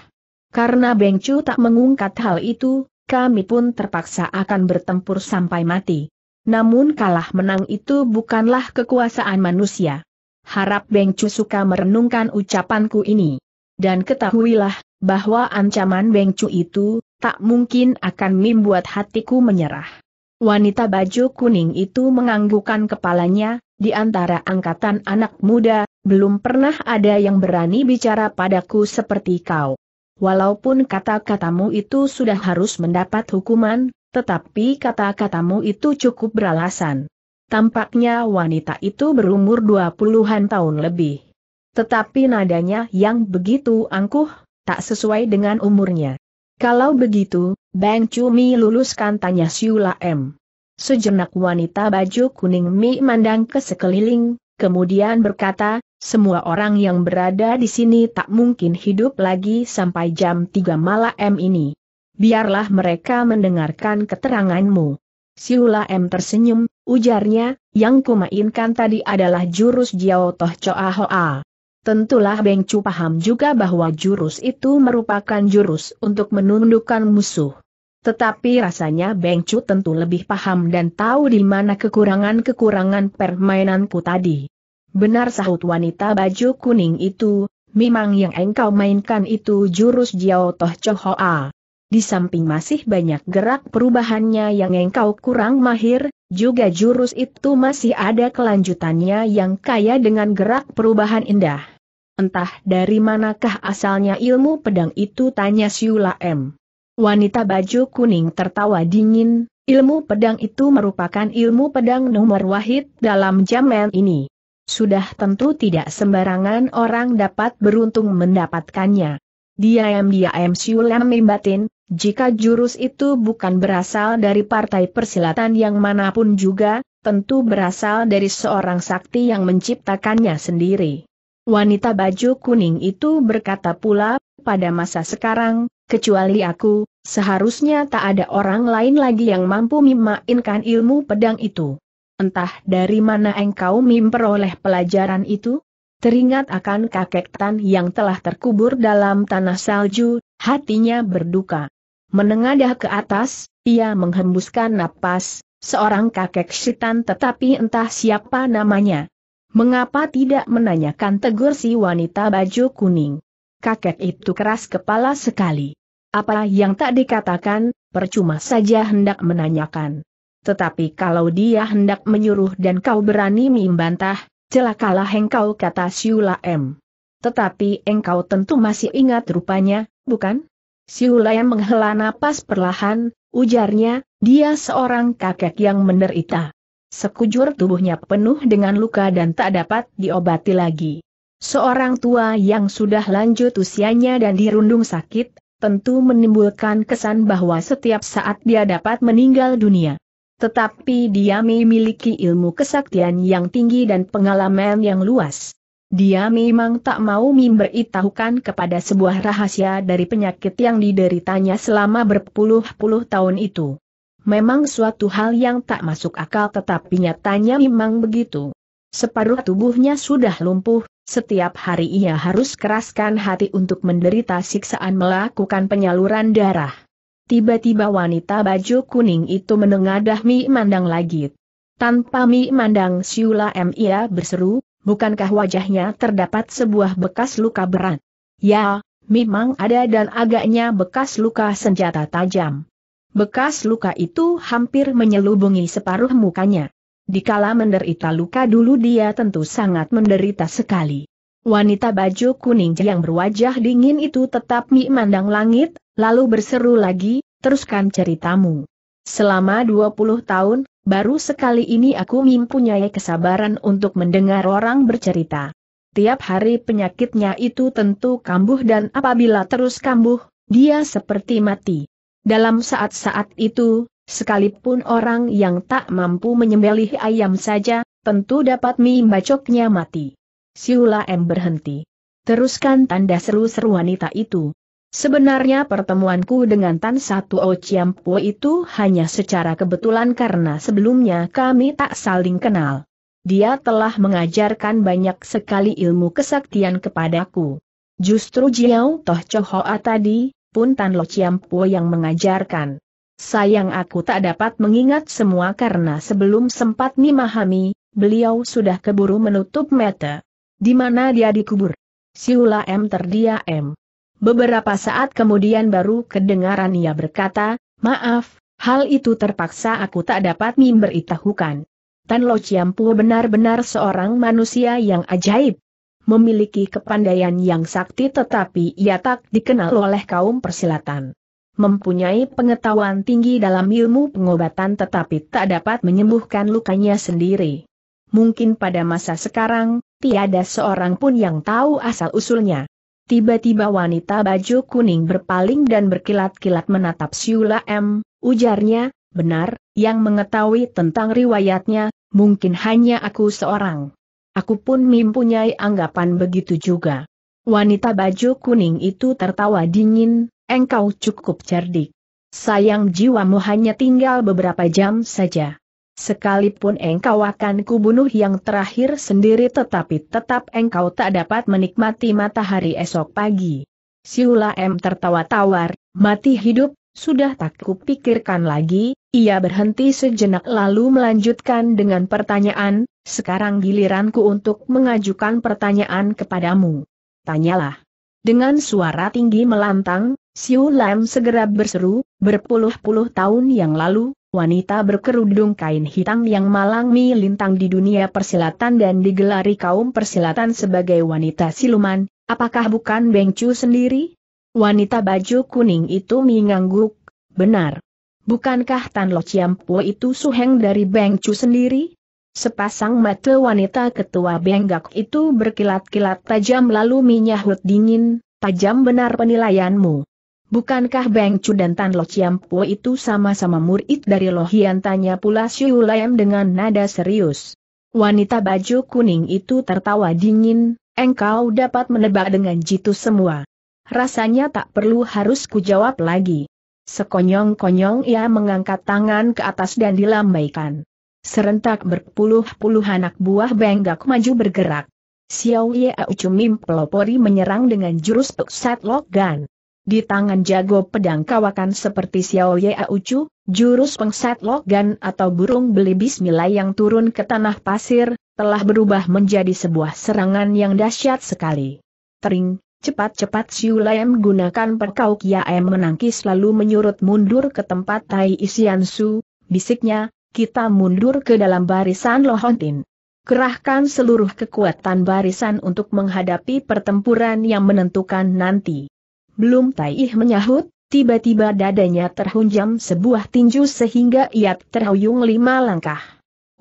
Karena Beng Chu tak mengungkat hal itu, kami pun terpaksa akan bertempur sampai mati. Namun kalah menang itu bukanlah kekuasaan manusia. Harap Beng Cu suka merenungkan ucapanku ini. Dan ketahuilah, bahwa ancaman Beng Cu itu, tak mungkin akan membuat hatiku menyerah. Wanita baju kuning itu menganggukkan kepalanya, di antara angkatan anak muda, belum pernah ada yang berani bicara padaku seperti kau. Walaupun kata-katamu itu sudah harus mendapat hukuman, tetapi kata-katamu itu cukup beralasan. Tampaknya wanita itu berumur dua puluhan tahun lebih. Tetapi nadanya yang begitu angkuh, tak sesuai dengan umurnya. Kalau begitu, Bang Cumi luluskan tanya Siula M. Sejenak wanita baju kuning Mi mandang ke sekeliling, kemudian berkata, semua orang yang berada di sini tak mungkin hidup lagi sampai jam 3 malam ini biarlah mereka mendengarkan keteranganmu. Siula M tersenyum, ujarnya, yang kumainkan tadi adalah jurus Jiao Toh Choa Hoa. Tentulah Beng Chu paham juga bahwa jurus itu merupakan jurus untuk menundukkan musuh. Tetapi rasanya Beng Chu tentu lebih paham dan tahu di mana kekurangan-kekurangan permainanku tadi. Benar sahut wanita baju kuning itu, memang yang engkau mainkan itu jurus Jiao Toh Choa Hoa di samping masih banyak gerak perubahannya yang engkau kurang mahir, juga jurus itu masih ada kelanjutannya yang kaya dengan gerak perubahan indah. Entah dari manakah asalnya ilmu pedang itu tanya Siula M. Wanita baju kuning tertawa dingin, ilmu pedang itu merupakan ilmu pedang nomor wahid dalam zaman ini. Sudah tentu tidak sembarangan orang dapat beruntung mendapatkannya. Diam-diam Siula membatin, jika jurus itu bukan berasal dari partai persilatan yang manapun juga, tentu berasal dari seorang sakti yang menciptakannya sendiri. Wanita baju kuning itu berkata pula, pada masa sekarang, kecuali aku, seharusnya tak ada orang lain lagi yang mampu memainkan ilmu pedang itu. Entah dari mana engkau memperoleh pelajaran itu? Teringat akan kakek Tan yang telah terkubur dalam tanah salju, hatinya berduka. Menengadah ke atas, ia menghembuskan napas, seorang kakek setan, tetapi entah siapa namanya. Mengapa tidak menanyakan tegur si wanita baju kuning? Kakek itu keras kepala sekali. Apa yang tak dikatakan, percuma saja hendak menanyakan. Tetapi kalau dia hendak menyuruh dan kau berani membantah, celakalah engkau kata Siula M. Tetapi engkau tentu masih ingat rupanya, bukan? Siulem menghela napas perlahan, ujarnya, dia seorang kakek yang menderita. Sekujur tubuhnya penuh dengan luka dan tak dapat diobati lagi. Seorang tua yang sudah lanjut usianya dan dirundung sakit, tentu menimbulkan kesan bahwa setiap saat dia dapat meninggal dunia. Tetapi dia memiliki ilmu kesaktian yang tinggi dan pengalaman yang luas. Dia memang tak mau memberitahukan kepada sebuah rahasia dari penyakit yang dideritanya selama berpuluh-puluh tahun itu. Memang suatu hal yang tak masuk akal tetapi nyatanya memang begitu. Separuh tubuhnya sudah lumpuh, setiap hari ia harus keraskan hati untuk menderita siksaan melakukan penyaluran darah. Tiba-tiba wanita baju kuning itu menengadah Mi Mandang lagi. Tanpa Mi Mandang Siula Mia berseru, bukankah wajahnya terdapat sebuah bekas luka berat? Ya, memang ada dan agaknya bekas luka senjata tajam. Bekas luka itu hampir menyelubungi separuh mukanya. Dikala menderita luka dulu dia tentu sangat menderita sekali. Wanita baju kuning yang berwajah dingin itu tetap memandang langit, lalu berseru lagi, teruskan ceritamu. Selama 20 tahun, baru sekali ini aku mempunyai kesabaran untuk mendengar orang bercerita. Tiap hari penyakitnya itu tentu kambuh dan apabila terus kambuh, dia seperti mati. Dalam saat-saat itu, sekalipun orang yang tak mampu menyembelih ayam saja, tentu dapat membacoknya mati. Siula M berhenti. Teruskan tanda seru-seru wanita itu. Sebenarnya pertemuanku dengan Tan Satu O Chiampo itu hanya secara kebetulan karena sebelumnya kami tak saling kenal. Dia telah mengajarkan banyak sekali ilmu kesaktian kepadaku. Justru Jiao Toh Chohoa tadi, pun Tan Lo Chiampo yang mengajarkan. Sayang aku tak dapat mengingat semua karena sebelum sempat memahami, beliau sudah keburu menutup mata. Di mana dia dikubur? Siula M terdiam. Beberapa saat kemudian baru kedengaran ia berkata, maaf, hal itu terpaksa aku tak dapat memberitahukan. Tan Lo Chiampu benar-benar seorang manusia yang ajaib. Memiliki kepandaian yang sakti tetapi ia tak dikenal oleh kaum persilatan mempunyai pengetahuan tinggi dalam ilmu pengobatan tetapi tak dapat menyembuhkan lukanya sendiri. Mungkin pada masa sekarang, tiada seorang pun yang tahu asal-usulnya. Tiba-tiba wanita baju kuning berpaling dan berkilat-kilat menatap Siula M, ujarnya, benar, yang mengetahui tentang riwayatnya, mungkin hanya aku seorang. Aku pun mempunyai anggapan begitu juga. Wanita baju kuning itu tertawa dingin, engkau cukup cerdik. Sayang jiwamu hanya tinggal beberapa jam saja. Sekalipun engkau akan kubunuh yang terakhir sendiri tetapi tetap engkau tak dapat menikmati matahari esok pagi. Siula M tertawa tawar, mati hidup, sudah tak kupikirkan lagi, ia berhenti sejenak lalu melanjutkan dengan pertanyaan, sekarang giliranku untuk mengajukan pertanyaan kepadamu. Tanyalah. Dengan suara tinggi melantang, Siu Lam segera berseru, berpuluh-puluh tahun yang lalu, wanita berkerudung kain hitam yang malang melintang di dunia persilatan dan digelari kaum persilatan sebagai wanita siluman, apakah bukan Beng Chu sendiri? Wanita baju kuning itu mengangguk, benar. Bukankah Tan Lo Chiam Po itu suheng dari Beng Chu sendiri? Sepasang mata wanita ketua Benggak itu berkilat-kilat tajam lalu menyahut dingin, tajam benar penilaianmu. Bukankah Beng Chu dan Tan Lo Chiam Po itu sama-sama murid dari Lo Hian? Tanya pula Siu Lam dengan nada serius. Wanita baju kuning itu tertawa dingin, engkau dapat menebak dengan jitu semua. Rasanya tak perlu harus kujawab lagi. Sekonyong-konyong ia mengangkat tangan ke atas dan dilambaikan. Serentak berpuluh-puluh anak buah benggak maju bergerak. Xiao Ye Mim pelopori menyerang dengan jurus Peksat Lok di tangan jago pedang kawakan seperti Xiao Ye Aucu, jurus pengsat logan atau burung beli bismillah yang turun ke tanah pasir, telah berubah menjadi sebuah serangan yang dahsyat sekali. Tering, Cepat-cepat Siu Lem gunakan perkau Em menangkis lalu menyurut mundur ke tempat Tai Isian Su, bisiknya, kita mundur ke dalam barisan Lohontin. Kerahkan seluruh kekuatan barisan untuk menghadapi pertempuran yang menentukan nanti. Belum Taih menyahut, tiba-tiba dadanya terhunjam sebuah tinju sehingga ia terhuyung lima langkah.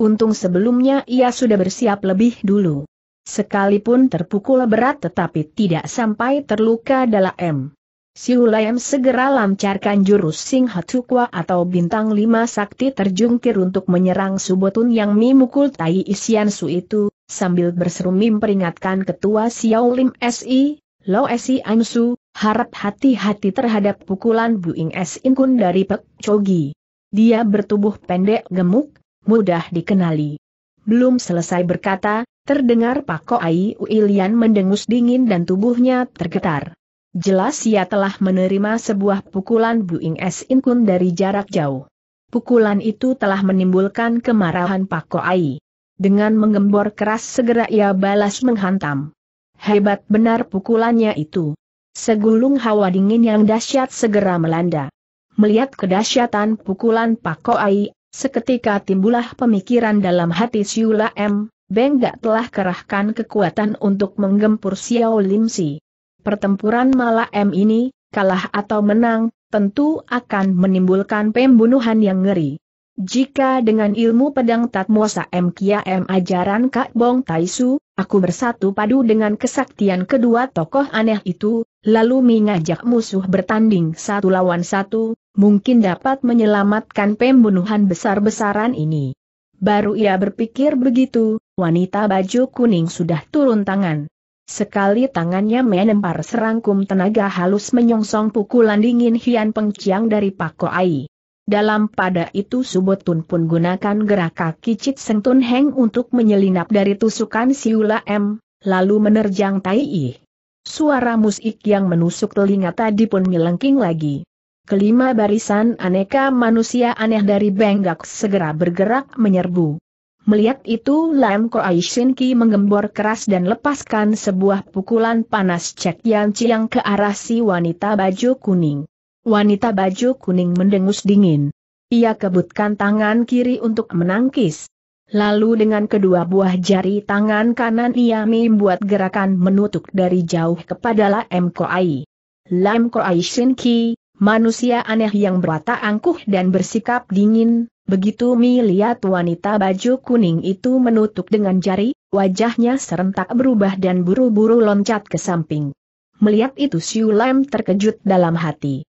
Untung sebelumnya ia sudah bersiap lebih dulu. Sekalipun terpukul berat tetapi tidak sampai terluka dalam. Siulayam segera lancarkan jurus Sing Hatukwa atau bintang lima sakti terjungkir untuk menyerang Subotun yang memukul Tai Isian Su itu, sambil berseru memperingatkan ketua Xiao Lim SI, Lo Esi Amsu, harap hati-hati terhadap pukulan Buing Es Inkun dari Pek Chogi. Dia bertubuh pendek gemuk, mudah dikenali. Belum selesai berkata, terdengar Pak Ai Uilian mendengus dingin dan tubuhnya tergetar. Jelas ia telah menerima sebuah pukulan Buing Es Inkun dari jarak jauh. Pukulan itu telah menimbulkan kemarahan Pak Ai. Dengan menggembor keras segera ia balas menghantam. Hebat benar pukulannya itu. Segulung hawa dingin yang dahsyat segera melanda. Melihat kedahsyatan pukulan Pak Koai, seketika timbullah pemikiran dalam hati Siula M. Beng gak telah kerahkan kekuatan untuk menggempur Xiao Lim Si. Pertempuran Mala M ini, kalah atau menang, tentu akan menimbulkan pembunuhan yang ngeri. Jika dengan ilmu pedang Tatmosa M. Kia M. ajaran Kak Bong Taisu, aku bersatu padu dengan kesaktian kedua tokoh aneh itu, lalu mengajak musuh bertanding satu lawan satu, mungkin dapat menyelamatkan pembunuhan besar-besaran ini. Baru ia berpikir begitu, wanita baju kuning sudah turun tangan. Sekali tangannya menempar serangkum tenaga halus menyongsong pukulan dingin Hian Pengciang dari ai. Dalam pada itu Subotun pun gunakan gerak kaki Cit Seng Tun Heng untuk menyelinap dari tusukan Siula M, lalu menerjang Tai I. Suara musik yang menusuk telinga tadi pun melengking lagi. Kelima barisan aneka manusia aneh dari Benggak segera bergerak menyerbu. Melihat itu Lam Koai Ki menggembor keras dan lepaskan sebuah pukulan panas Cek yang Chiang ke arah si wanita baju kuning. Wanita baju kuning mendengus dingin. Ia kebutkan tangan kiri untuk menangkis. Lalu dengan kedua buah jari tangan kanan ia membuat gerakan menutup dari jauh kepada Lam Koai. Lam Koai Shinki, manusia aneh yang berwatak angkuh dan bersikap dingin, Begitu melihat wanita baju kuning itu menutup dengan jari, wajahnya serentak berubah dan buru-buru loncat ke samping. Melihat itu Siu Lam terkejut dalam hati.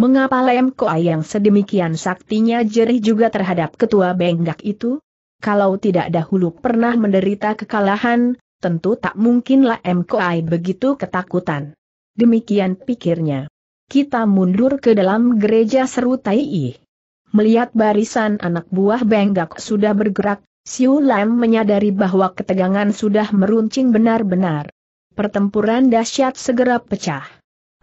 Mengapa Lem Koai yang sedemikian saktinya jerih juga terhadap ketua Benggak itu? Kalau tidak dahulu pernah menderita kekalahan, tentu tak mungkinlah Lem Koai begitu ketakutan. Demikian pikirnya. Kita mundur ke dalam gereja seru Tai Melihat barisan anak buah Benggak sudah bergerak, Siu Lam menyadari bahwa ketegangan sudah meruncing benar-benar. Pertempuran dahsyat segera pecah.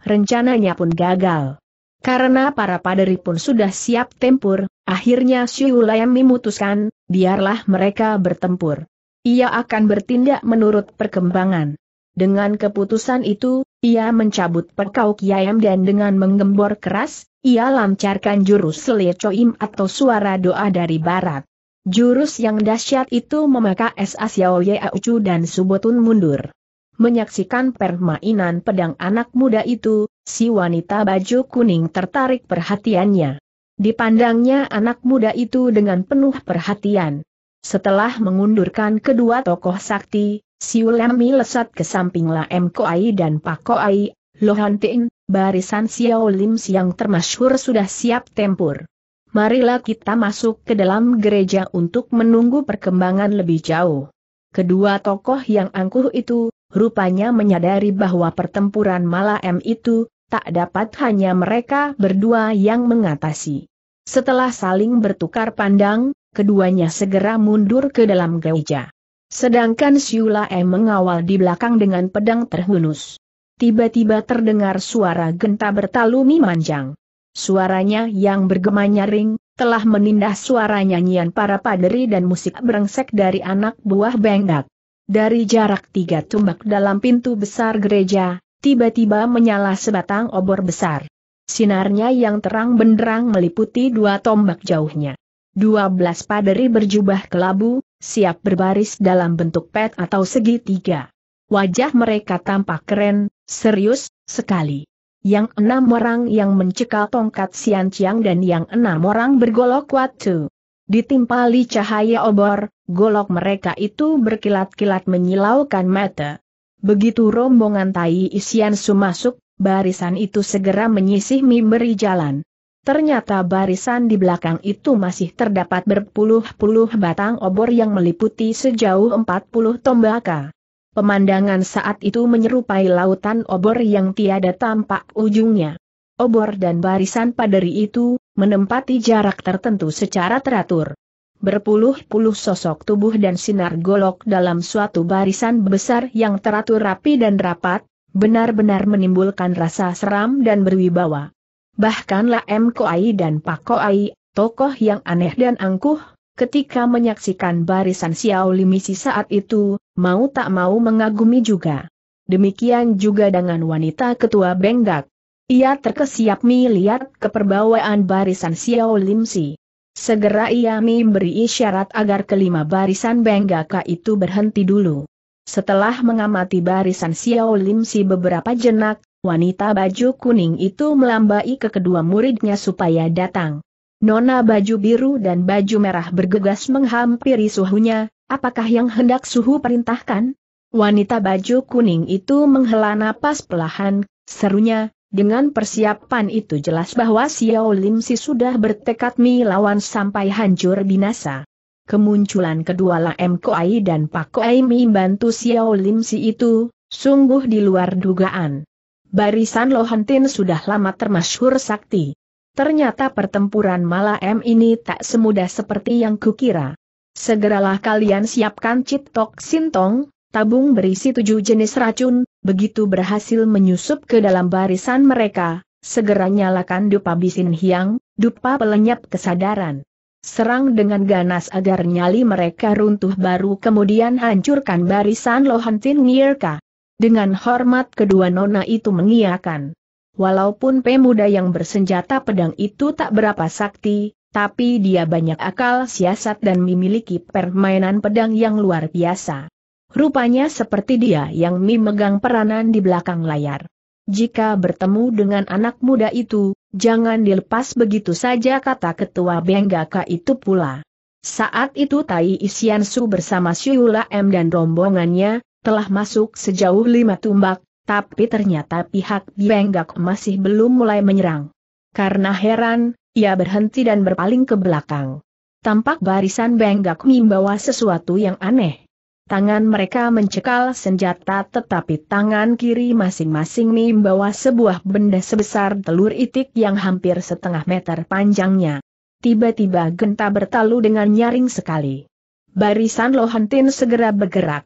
Rencananya pun gagal. Karena para paderi pun sudah siap tempur, akhirnya Siulayam memutuskan, biarlah mereka bertempur. Ia akan bertindak menurut perkembangan. Dengan keputusan itu, ia mencabut perkau Kiayam dan dengan menggembor keras, ia lancarkan jurus selecoim atau suara doa dari barat. Jurus yang dahsyat itu memakai es Xiao Aucu dan Subotun mundur. Menyaksikan permainan pedang anak muda itu, si wanita baju kuning tertarik perhatiannya. Dipandangnya anak muda itu dengan penuh perhatian. Setelah mengundurkan kedua tokoh sakti, si Ulemi lesat ke samping Laem Koai dan Pak Koai, Lohantin, barisan Xiao Lim yang termasyhur sudah siap tempur. Marilah kita masuk ke dalam gereja untuk menunggu perkembangan lebih jauh. Kedua tokoh yang angkuh itu, rupanya menyadari bahwa pertempuran malam itu, tak dapat hanya mereka berdua yang mengatasi. Setelah saling bertukar pandang, keduanya segera mundur ke dalam gereja. Sedangkan Siula E mengawal di belakang dengan pedang terhunus. Tiba-tiba terdengar suara genta bertalumi manjang. Suaranya yang bergema nyaring, telah menindah suara nyanyian para paderi dan musik berengsek dari anak buah bengdak. Dari jarak tiga tumbak dalam pintu besar gereja, tiba-tiba menyala sebatang obor besar. Sinarnya yang terang benderang meliputi dua tombak jauhnya. Dua belas paderi berjubah kelabu, siap berbaris dalam bentuk pet atau segitiga. Wajah mereka tampak keren, serius, sekali. Yang enam orang yang mencekal tongkat Sian Chiang dan yang enam orang bergolok watu. Ditimpali cahaya obor, golok mereka itu berkilat-kilat menyilaukan mata. Begitu rombongan Tai Su masuk, barisan itu segera menyisih memberi jalan. Ternyata barisan di belakang itu masih terdapat berpuluh-puluh batang obor yang meliputi sejauh 40 tombaka. Pemandangan saat itu menyerupai lautan obor yang tiada tampak ujungnya. Obor dan barisan paderi itu, menempati jarak tertentu secara teratur. Berpuluh-puluh sosok tubuh dan sinar golok dalam suatu barisan besar yang teratur rapi dan rapat, benar-benar menimbulkan rasa seram dan berwibawa. Bahkan M. Koai dan Pak Koai, tokoh yang aneh dan angkuh, ketika menyaksikan barisan Xiao Limisi saat itu, mau tak mau mengagumi juga. Demikian juga dengan wanita ketua Benggak. Ia terkesiap melihat keperbawaan barisan Xiao Limsi. Segera ia memberi isyarat agar kelima barisan Benggaka itu berhenti dulu. Setelah mengamati barisan Xiao Lim Si beberapa jenak, wanita baju kuning itu melambai ke kedua muridnya supaya datang. Nona baju biru dan baju merah bergegas menghampiri suhunya, apakah yang hendak suhu perintahkan? Wanita baju kuning itu menghela napas pelahan, serunya, dengan persiapan itu jelas bahwa Xiao Lim Si sudah bertekad melawan sampai hancur binasa. Kemunculan kedua La M Koai dan Pak Koai Mi bantu Xiao Lim Si itu, sungguh di luar dugaan. Barisan Lohantin sudah lama termasyhur sakti. Ternyata pertempuran malam ini tak semudah seperti yang kukira. Segeralah kalian siapkan Cip Tok Sintong, tabung berisi tujuh jenis racun, begitu berhasil menyusup ke dalam barisan mereka, segera nyalakan dupa bisin hiang, dupa pelenyap kesadaran. Serang dengan ganas agar nyali mereka runtuh baru kemudian hancurkan barisan Lohantin Ngirka. Dengan hormat kedua nona itu mengiakan. Walaupun pemuda yang bersenjata pedang itu tak berapa sakti, tapi dia banyak akal siasat dan memiliki permainan pedang yang luar biasa. Rupanya seperti dia yang memegang peranan di belakang layar. Jika bertemu dengan anak muda itu, jangan dilepas begitu saja kata ketua Benggaka itu pula. Saat itu Tai Isiansu bersama Siula M dan rombongannya, telah masuk sejauh lima tumbak, tapi ternyata pihak Benggak masih belum mulai menyerang. Karena heran, ia berhenti dan berpaling ke belakang. Tampak barisan Benggak membawa sesuatu yang aneh. Tangan mereka mencekal senjata tetapi tangan kiri masing-masing membawa sebuah benda sebesar telur itik yang hampir setengah meter panjangnya. Tiba-tiba genta bertalu dengan nyaring sekali. Barisan Lohantin segera bergerak.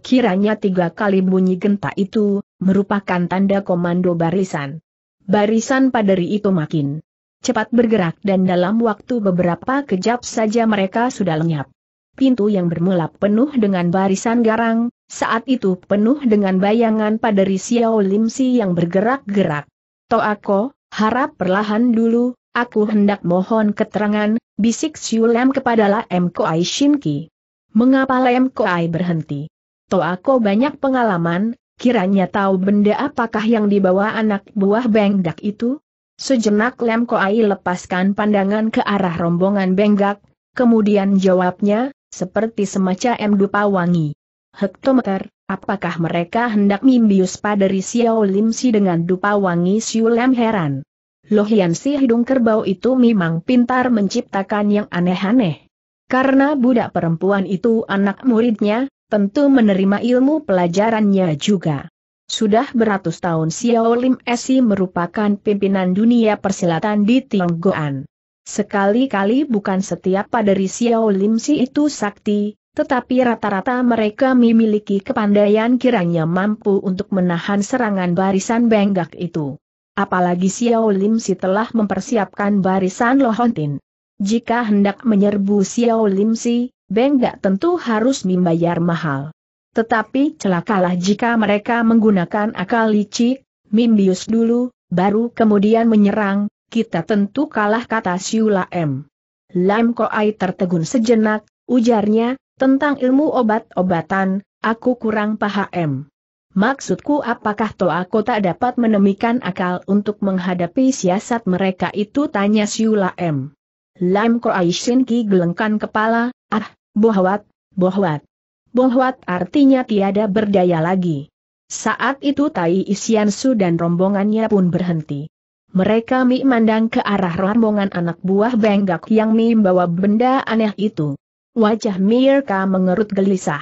Kiranya tiga kali bunyi genta itu, merupakan tanda komando barisan. Barisan paderi itu makin cepat bergerak dan dalam waktu beberapa kejap saja mereka sudah lenyap pintu yang bermula penuh dengan barisan garang, saat itu penuh dengan bayangan pada Xiao Lim yang bergerak-gerak. Toako, harap perlahan dulu, aku hendak mohon keterangan, bisik Xiu Lam kepada Lam Koai Shinki. Mengapa Lam Ai berhenti? Toako banyak pengalaman, kiranya tahu benda apakah yang dibawa anak buah Bengdak itu? Sejenak Lemko Ai lepaskan pandangan ke arah rombongan Benggak, kemudian jawabnya, seperti semacam dupa wangi. Hektometer, apakah mereka hendak mimbius pada Xiao Lim Si dengan dupa wangi Lam heran. Lohian Si hidung kerbau itu memang pintar menciptakan yang aneh-aneh. Karena budak perempuan itu anak muridnya, tentu menerima ilmu pelajarannya juga. Sudah beratus tahun Xiao Lim Si merupakan pimpinan dunia persilatan di Tionggoan. Sekali-kali bukan setiap paderi Xiao Lim Si itu sakti, tetapi rata-rata mereka memiliki kepandaian kiranya mampu untuk menahan serangan barisan benggak itu. Apalagi Xiao Lim Si telah mempersiapkan barisan Lohontin. Jika hendak menyerbu Xiao Lim Si, benggak tentu harus membayar mahal. Tetapi celakalah jika mereka menggunakan akal licik, mimbius dulu, baru kemudian menyerang, kita tentu kalah kata Siula M. Lam Koai tertegun sejenak, ujarnya, tentang ilmu obat-obatan, aku kurang paham. Maksudku apakah Toa tak dapat menemikan akal untuk menghadapi siasat mereka itu tanya Siula M. Lam Koai Shinki gelengkan kepala, ah, bohwat, bohwat. Bohwat artinya tiada berdaya lagi. Saat itu Tai Isiansu dan rombongannya pun berhenti. Mereka memandang ke arah rombongan anak buah Benggak yang mi membawa benda aneh itu. Wajah Mirka mengerut gelisah.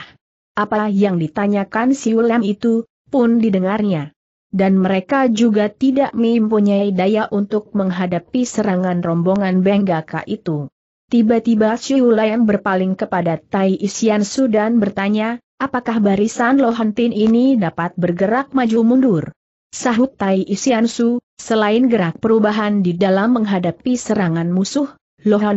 Apa yang ditanyakan si Ulam itu, pun didengarnya. Dan mereka juga tidak mempunyai daya untuk menghadapi serangan rombongan Benggaka itu. Tiba-tiba si Ulam berpaling kepada Tai Isian Sudan bertanya, apakah barisan Lohantin ini dapat bergerak maju mundur? sahut Tai Isiansu, selain gerak perubahan di dalam menghadapi serangan musuh,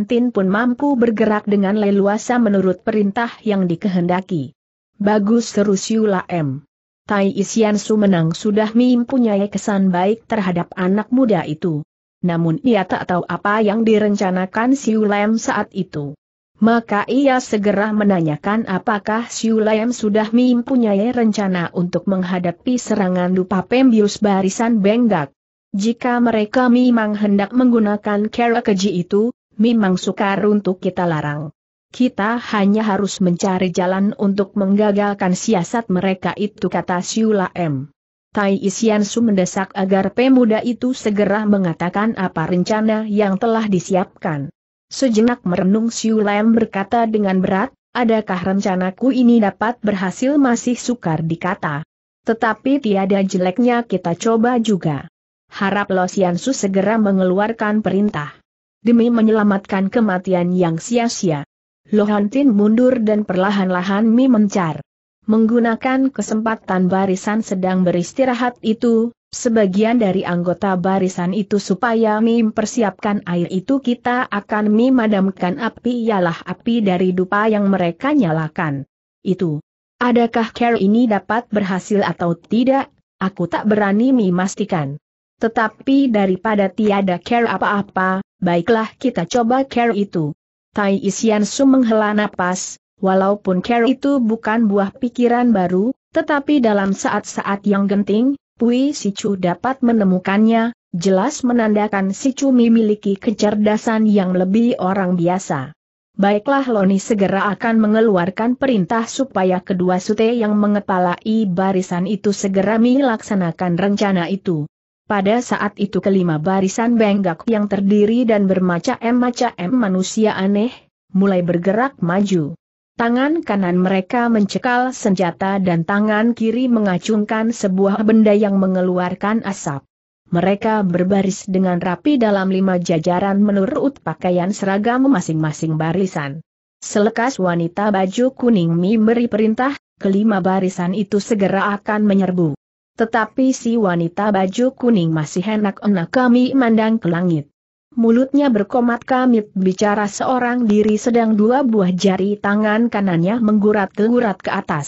Tin pun mampu bergerak dengan leluasa menurut perintah yang dikehendaki. Bagus seru Siula M. Tai Isiansu menang sudah mempunyai kesan baik terhadap anak muda itu. Namun ia tak tahu apa yang direncanakan Siulem saat itu. Maka ia segera menanyakan apakah Siulayam sudah mempunyai rencana untuk menghadapi serangan Dupa Pembius barisan Benggak. Jika mereka memang hendak menggunakan cara keji itu, memang sukar untuk kita larang. Kita hanya harus mencari jalan untuk menggagalkan siasat mereka itu kata Siula M. Tai Su mendesak agar pemuda itu segera mengatakan apa rencana yang telah disiapkan. Sejenak merenung Siu Lam berkata dengan berat, adakah rencanaku ini dapat berhasil masih sukar dikata. Tetapi tiada jeleknya kita coba juga. Harap Lo Su segera mengeluarkan perintah. Demi menyelamatkan kematian yang sia-sia. Lo Hantin mundur dan perlahan-lahan Mi mencar. Menggunakan kesempatan barisan sedang beristirahat itu, sebagian dari anggota barisan itu supaya mim mempersiapkan air itu kita akan memadamkan api ialah api dari dupa yang mereka nyalakan. Itu. Adakah care ini dapat berhasil atau tidak? Aku tak berani memastikan. Tetapi daripada tiada care apa-apa, baiklah kita coba care itu. Tai Isian Su menghela napas, Walaupun care itu bukan buah pikiran baru, tetapi dalam saat-saat yang genting, Pui Chu dapat menemukannya, jelas menandakan Si Chu memiliki kecerdasan yang lebih orang biasa. Baiklah Loni segera akan mengeluarkan perintah supaya kedua sute yang mengepalai barisan itu segera melaksanakan rencana itu. Pada saat itu kelima barisan benggak yang terdiri dan bermacam-macam manusia aneh, mulai bergerak maju. Tangan kanan mereka mencekal senjata dan tangan kiri mengacungkan sebuah benda yang mengeluarkan asap. Mereka berbaris dengan rapi dalam lima jajaran menurut pakaian seragam masing-masing barisan. Selekas wanita baju kuning beri perintah, kelima barisan itu segera akan menyerbu. Tetapi si wanita baju kuning masih enak-enak kami mandang ke langit mulutnya berkomat kamit bicara seorang diri sedang dua buah jari tangan kanannya menggurat-gurat ke atas.